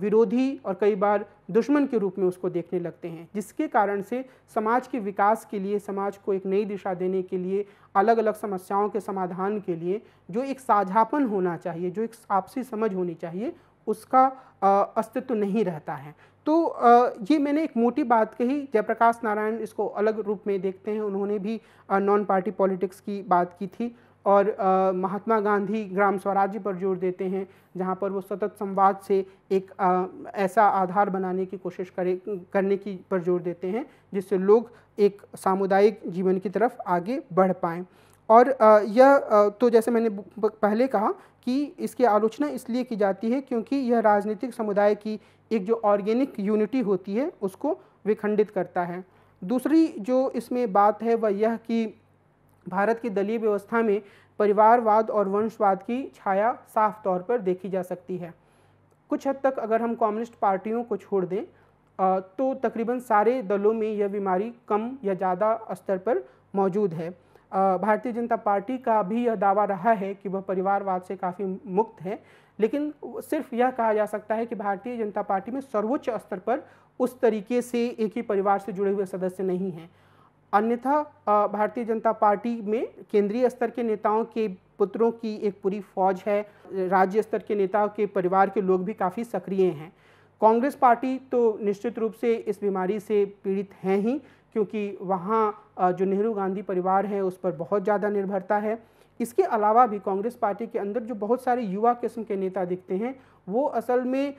विरोधी और कई बार दुश्मन के रूप में उसको देखने लगते हैं जिसके कारण से समाज के विकास के लिए समाज को एक नई दिशा देने के लिए अलग अलग समस्याओं के समाधान के लिए जो एक साझापन होना चाहिए जो एक आपसी समझ होनी चाहिए उसका अस्तित्व नहीं रहता है तो ये मैंने एक मोटी बात कही जयप्रकाश नारायण इसको अलग रूप में देखते हैं उन्होंने भी नॉन पार्टी पॉलिटिक्स की बात की थी और आ, महात्मा गांधी ग्राम स्वराज्य पर जोर देते हैं जहां पर वो सतत संवाद से एक आ, ऐसा आधार बनाने की कोशिश करे करने की पर जोर देते हैं जिससे लोग एक सामुदायिक जीवन की तरफ आगे बढ़ पाएँ और आ, यह तो जैसे मैंने पहले कहा कि इसकी आलोचना इसलिए की जाती है क्योंकि यह राजनीतिक समुदाय की एक जो ऑर्गेनिक यूनिटी होती है उसको विखंडित करता है दूसरी जो इसमें बात है वह यह कि भारत की दलीय व्यवस्था में परिवारवाद और वंशवाद की छाया साफ तौर पर देखी जा सकती है कुछ हद तक अगर हम कम्युनिस्ट पार्टियों को छोड़ दें तो तकरीबन सारे दलों में यह बीमारी कम या ज़्यादा स्तर पर मौजूद है भारतीय जनता पार्टी का भी यह दावा रहा है कि वह परिवारवाद से काफ़ी मुक्त है लेकिन सिर्फ यह कहा जा सकता है कि भारतीय जनता पार्टी में सर्वोच्च स्तर पर उस तरीके से एक ही परिवार से जुड़े हुए सदस्य नहीं हैं अन्यथा भारतीय जनता पार्टी में केंद्रीय स्तर के नेताओं के पुत्रों की एक पूरी फौज है राज्य स्तर के नेताओं के परिवार के लोग भी काफ़ी सक्रिय हैं कांग्रेस पार्टी तो निश्चित रूप से इस बीमारी से पीड़ित हैं ही क्योंकि वहाँ जो नेहरू गांधी परिवार है उस पर बहुत ज़्यादा निर्भरता है इसके अलावा भी कांग्रेस पार्टी के अंदर जो बहुत सारे युवा किस्म के नेता दिखते हैं वो असल में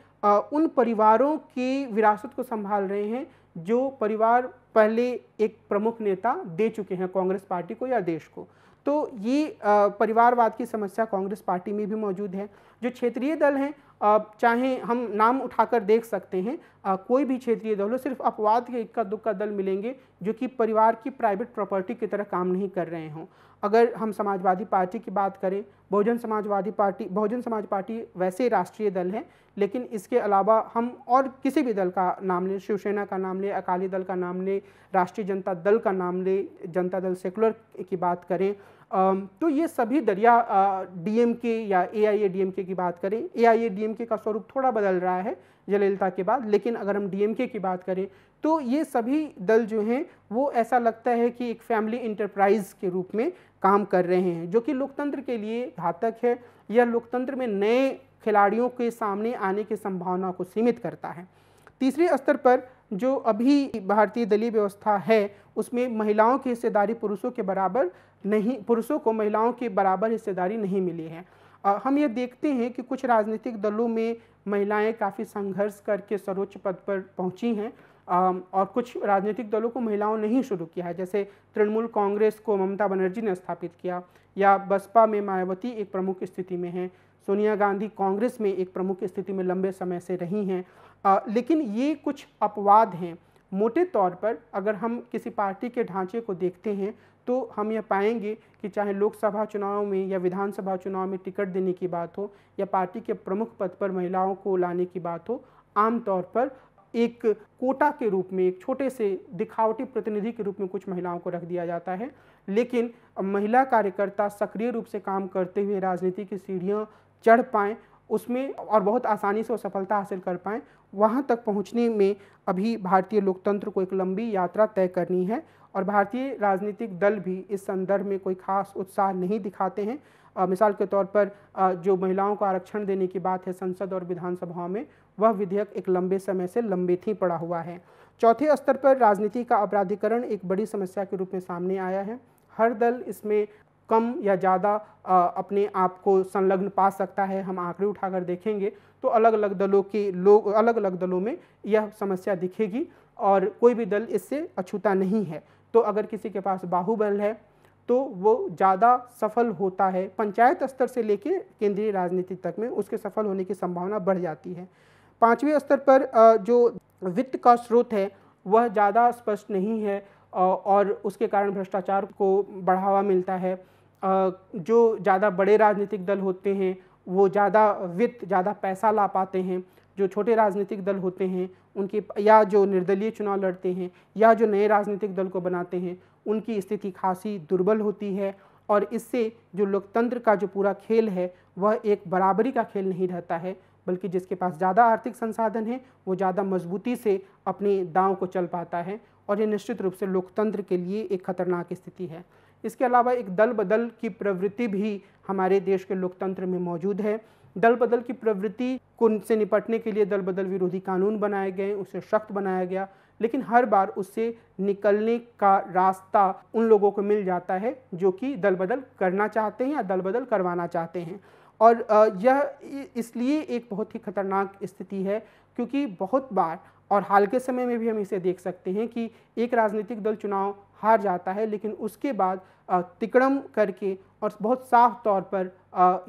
उन परिवारों की विरासत को संभाल रहे हैं जो परिवार पहले एक प्रमुख नेता दे चुके हैं कांग्रेस पार्टी को या देश को तो ये परिवारवाद की समस्या कांग्रेस पार्टी में भी मौजूद है जो क्षेत्रीय दल हैं चाहे हम नाम उठाकर देख सकते हैं कोई भी क्षेत्रीय दल हो सिर्फ अपवाद के इक्का दुक्का दल मिलेंगे जो कि परिवार की प्राइवेट प्रॉपर्टी की तरह काम नहीं कर रहे हों अगर हम समाजवादी पार्टी की बात करें बहुजन समाजवादी पार्टी बहुजन समाज पार्टी वैसे राष्ट्रीय दल है लेकिन इसके अलावा हम और किसी भी दल का नाम लें शिवसेना का नाम लें अकाली दल का नाम लें राष्ट्रीय जनता दल का नाम लें जनता दल सेकुलर की बात करें तो ये सभी दरिया डीएमके या एआईएडीएमके की बात करें एआईएडीएमके का स्वरूप थोड़ा बदल रहा है जलिलता के बाद लेकिन अगर हम डीएमके की बात करें तो ये सभी दल जो हैं वो ऐसा लगता है कि एक फैमिली इंटरप्राइज के रूप में काम कर रहे हैं जो कि लोकतंत्र के लिए घातक है यह लोकतंत्र में नए खिलाड़ियों के सामने आने की संभावना को सीमित करता है तीसरे स्तर पर जो अभी भारतीय दलीय व्यवस्था है उसमें महिलाओं की हिस्सेदारी पुरुषों के बराबर नहीं पुरुषों को महिलाओं के बराबर हिस्सेदारी नहीं मिली है हम ये देखते हैं कि कुछ राजनीतिक दलों में महिलाएं काफ़ी संघर्ष करके सर्वोच्च पद पर पहुंची हैं और कुछ राजनीतिक दलों को महिलाओं ने ही शुरू किया है जैसे तृणमूल कांग्रेस को ममता बनर्जी ने स्थापित किया या बसपा में मायावती एक प्रमुख स्थिति में हैं सोनिया गांधी कांग्रेस में एक प्रमुख स्थिति में लंबे समय से रही हैं आ, लेकिन ये कुछ अपवाद हैं मोटे तौर पर अगर हम किसी पार्टी के ढांचे को देखते हैं तो हम यह पाएंगे कि चाहे लोकसभा चुनाव में या विधानसभा चुनाव में टिकट देने की बात हो या पार्टी के प्रमुख पद पर महिलाओं को लाने की बात हो आमतौर पर एक कोटा के रूप में एक छोटे से दिखावटी प्रतिनिधि के रूप में कुछ महिलाओं को रख दिया जाता है लेकिन महिला कार्यकर्ता सक्रिय रूप से काम करते हुए राजनीति की सीढ़ियाँ चढ़ पाएँ उसमें और बहुत आसानी से वो सफलता हासिल कर पाएँ वहाँ तक पहुँचने में अभी भारतीय लोकतंत्र को एक लंबी यात्रा तय करनी है और भारतीय राजनीतिक दल भी इस संदर्भ में कोई खास उत्साह नहीं दिखाते हैं आ, मिसाल के तौर पर आ, जो महिलाओं को आरक्षण देने की बात है संसद और विधानसभाओं में वह विधेयक एक लंबे समय से लंबे थी पड़ा हुआ है चौथे स्तर पर राजनीति का अपराधीकरण एक बड़ी समस्या के रूप में सामने आया है हर दल इसमें कम या ज़्यादा अपने आप को संलग्न पा सकता है हम आंकड़े उठाकर देखेंगे तो अलग अलग दलों के लोग अलग अलग दलों में यह समस्या दिखेगी और कोई भी दल इससे अछूता नहीं है तो अगर किसी के पास बाहुबल है तो वो ज़्यादा सफल होता है पंचायत स्तर से लेकर केंद्रीय राजनीति तक में उसके सफल होने की संभावना बढ़ जाती है पाँचवें स्तर पर जो वित्त का स्रोत है वह ज़्यादा स्पष्ट नहीं है और उसके कारण भ्रष्टाचार को बढ़ावा मिलता है जो ज़्यादा बड़े राजनीतिक दल होते हैं वो ज़्यादा वित्त ज़्यादा पैसा ला पाते हैं जो छोटे राजनीतिक दल होते हैं उनकी या जो निर्दलीय चुनाव लड़ते हैं या जो नए राजनीतिक दल को बनाते हैं उनकी स्थिति खासी दुर्बल होती है और इससे जो लोकतंत्र का जो पूरा खेल है वह एक बराबरी का खेल नहीं रहता है बल्कि जिसके पास ज़्यादा आर्थिक संसाधन है वो ज़्यादा मजबूती से अपने दाँव को चल पाता है और ये निश्चित रूप से लोकतंत्र के लिए एक खतरनाक स्थिति है इसके अलावा एक दल बदल की प्रवृत्ति भी हमारे देश के लोकतंत्र में मौजूद है दल बदल की प्रवृत्ति को से निपटने के लिए दल बदल विरोधी कानून बनाए गए उसे सख्त बनाया गया लेकिन हर बार उससे निकलने का रास्ता उन लोगों को मिल जाता है जो कि दल बदल करना चाहते हैं या दल बदल करवाना चाहते हैं और यह इसलिए एक बहुत ही खतरनाक स्थिति है क्योंकि बहुत बार और हाल के समय में भी हम इसे देख सकते हैं कि एक राजनीतिक दल चुनाव हार जाता है लेकिन उसके बाद तिकड़म करके और बहुत साफ तौर पर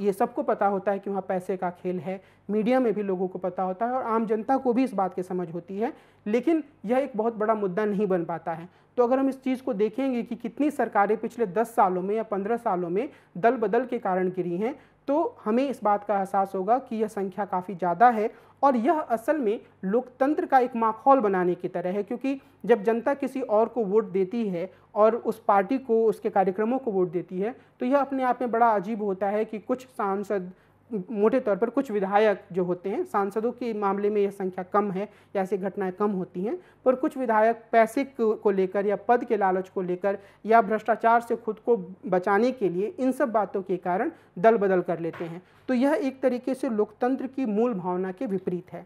ये सबको पता होता है कि वहाँ पैसे का खेल है मीडिया में भी लोगों को पता होता है और आम जनता को भी इस बात की समझ होती है लेकिन यह एक बहुत बड़ा मुद्दा नहीं बन पाता है तो अगर हम इस चीज़ को देखेंगे कि कितनी सरकारें पिछले 10 सालों में या 15 सालों में दल बदल के कारण गिरी हैं तो हमें इस बात का एहसास होगा कि यह संख्या काफ़ी ज़्यादा है और यह असल में लोकतंत्र का एक माखौल बनाने की तरह है क्योंकि जब जनता किसी और को वोट देती है और उस पार्टी को उसके कार्यक्रमों को वोट देती है तो यह अपने आप में बड़ा अजीब होता है कि कुछ सांसद मोटे तौर पर कुछ विधायक जो होते हैं सांसदों के मामले में यह संख्या कम है या ऐसी घटनाएं कम होती हैं पर कुछ विधायक पैसे को लेकर या पद के लालच को लेकर या भ्रष्टाचार से खुद को बचाने के लिए इन सब बातों के कारण दल बदल कर लेते हैं तो यह एक तरीके से लोकतंत्र की मूल भावना के विपरीत है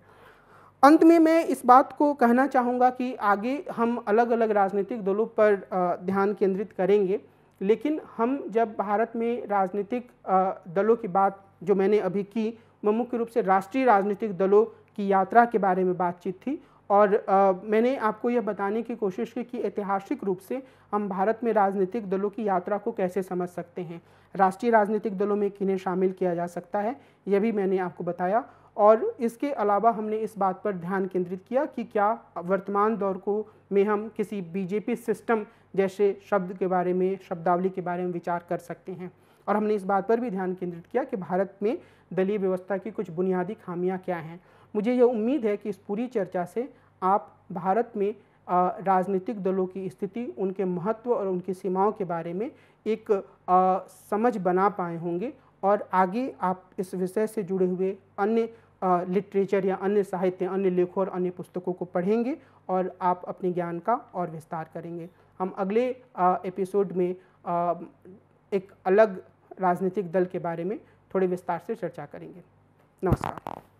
अंत में मैं इस बात को कहना चाहूँगा कि आगे हम अलग अलग राजनीतिक दलों पर ध्यान केंद्रित करेंगे लेकिन हम जब भारत में राजनीतिक दलों की बात जो मैंने अभी की वह मुख्य रूप से राष्ट्रीय राजनीतिक दलों की यात्रा के बारे में बातचीत थी और आ, मैंने आपको यह बताने की कोशिश की कि ऐतिहासिक रूप से हम भारत में राजनीतिक दलों की यात्रा को कैसे समझ सकते हैं राष्ट्रीय राजनीतिक दलों में किन्हें शामिल किया जा सकता है यह भी मैंने आपको बताया और इसके अलावा हमने इस बात पर ध्यान केंद्रित किया कि क्या वर्तमान दौर को में हम किसी बीजेपी सिस्टम जैसे शब्द के बारे में शब्दावली के बारे में विचार कर सकते हैं और हमने इस बात पर भी ध्यान केंद्रित किया कि भारत में दलीय व्यवस्था की कुछ बुनियादी खामियां क्या हैं मुझे यह उम्मीद है कि इस पूरी चर्चा से आप भारत में राजनीतिक दलों की स्थिति उनके महत्व और उनकी सीमाओं के बारे में एक आ, समझ बना पाए होंगे और आगे आप इस विषय से जुड़े हुए अन्य लिटरेचर या अन्य साहित्य अन्य लेखों और अन्य पुस्तकों को पढ़ेंगे और आप अपने ज्ञान का और विस्तार करेंगे हम अगले आ, एपिसोड में आ, एक अलग राजनीतिक दल के बारे में थोड़े विस्तार से चर्चा करेंगे नमस्कार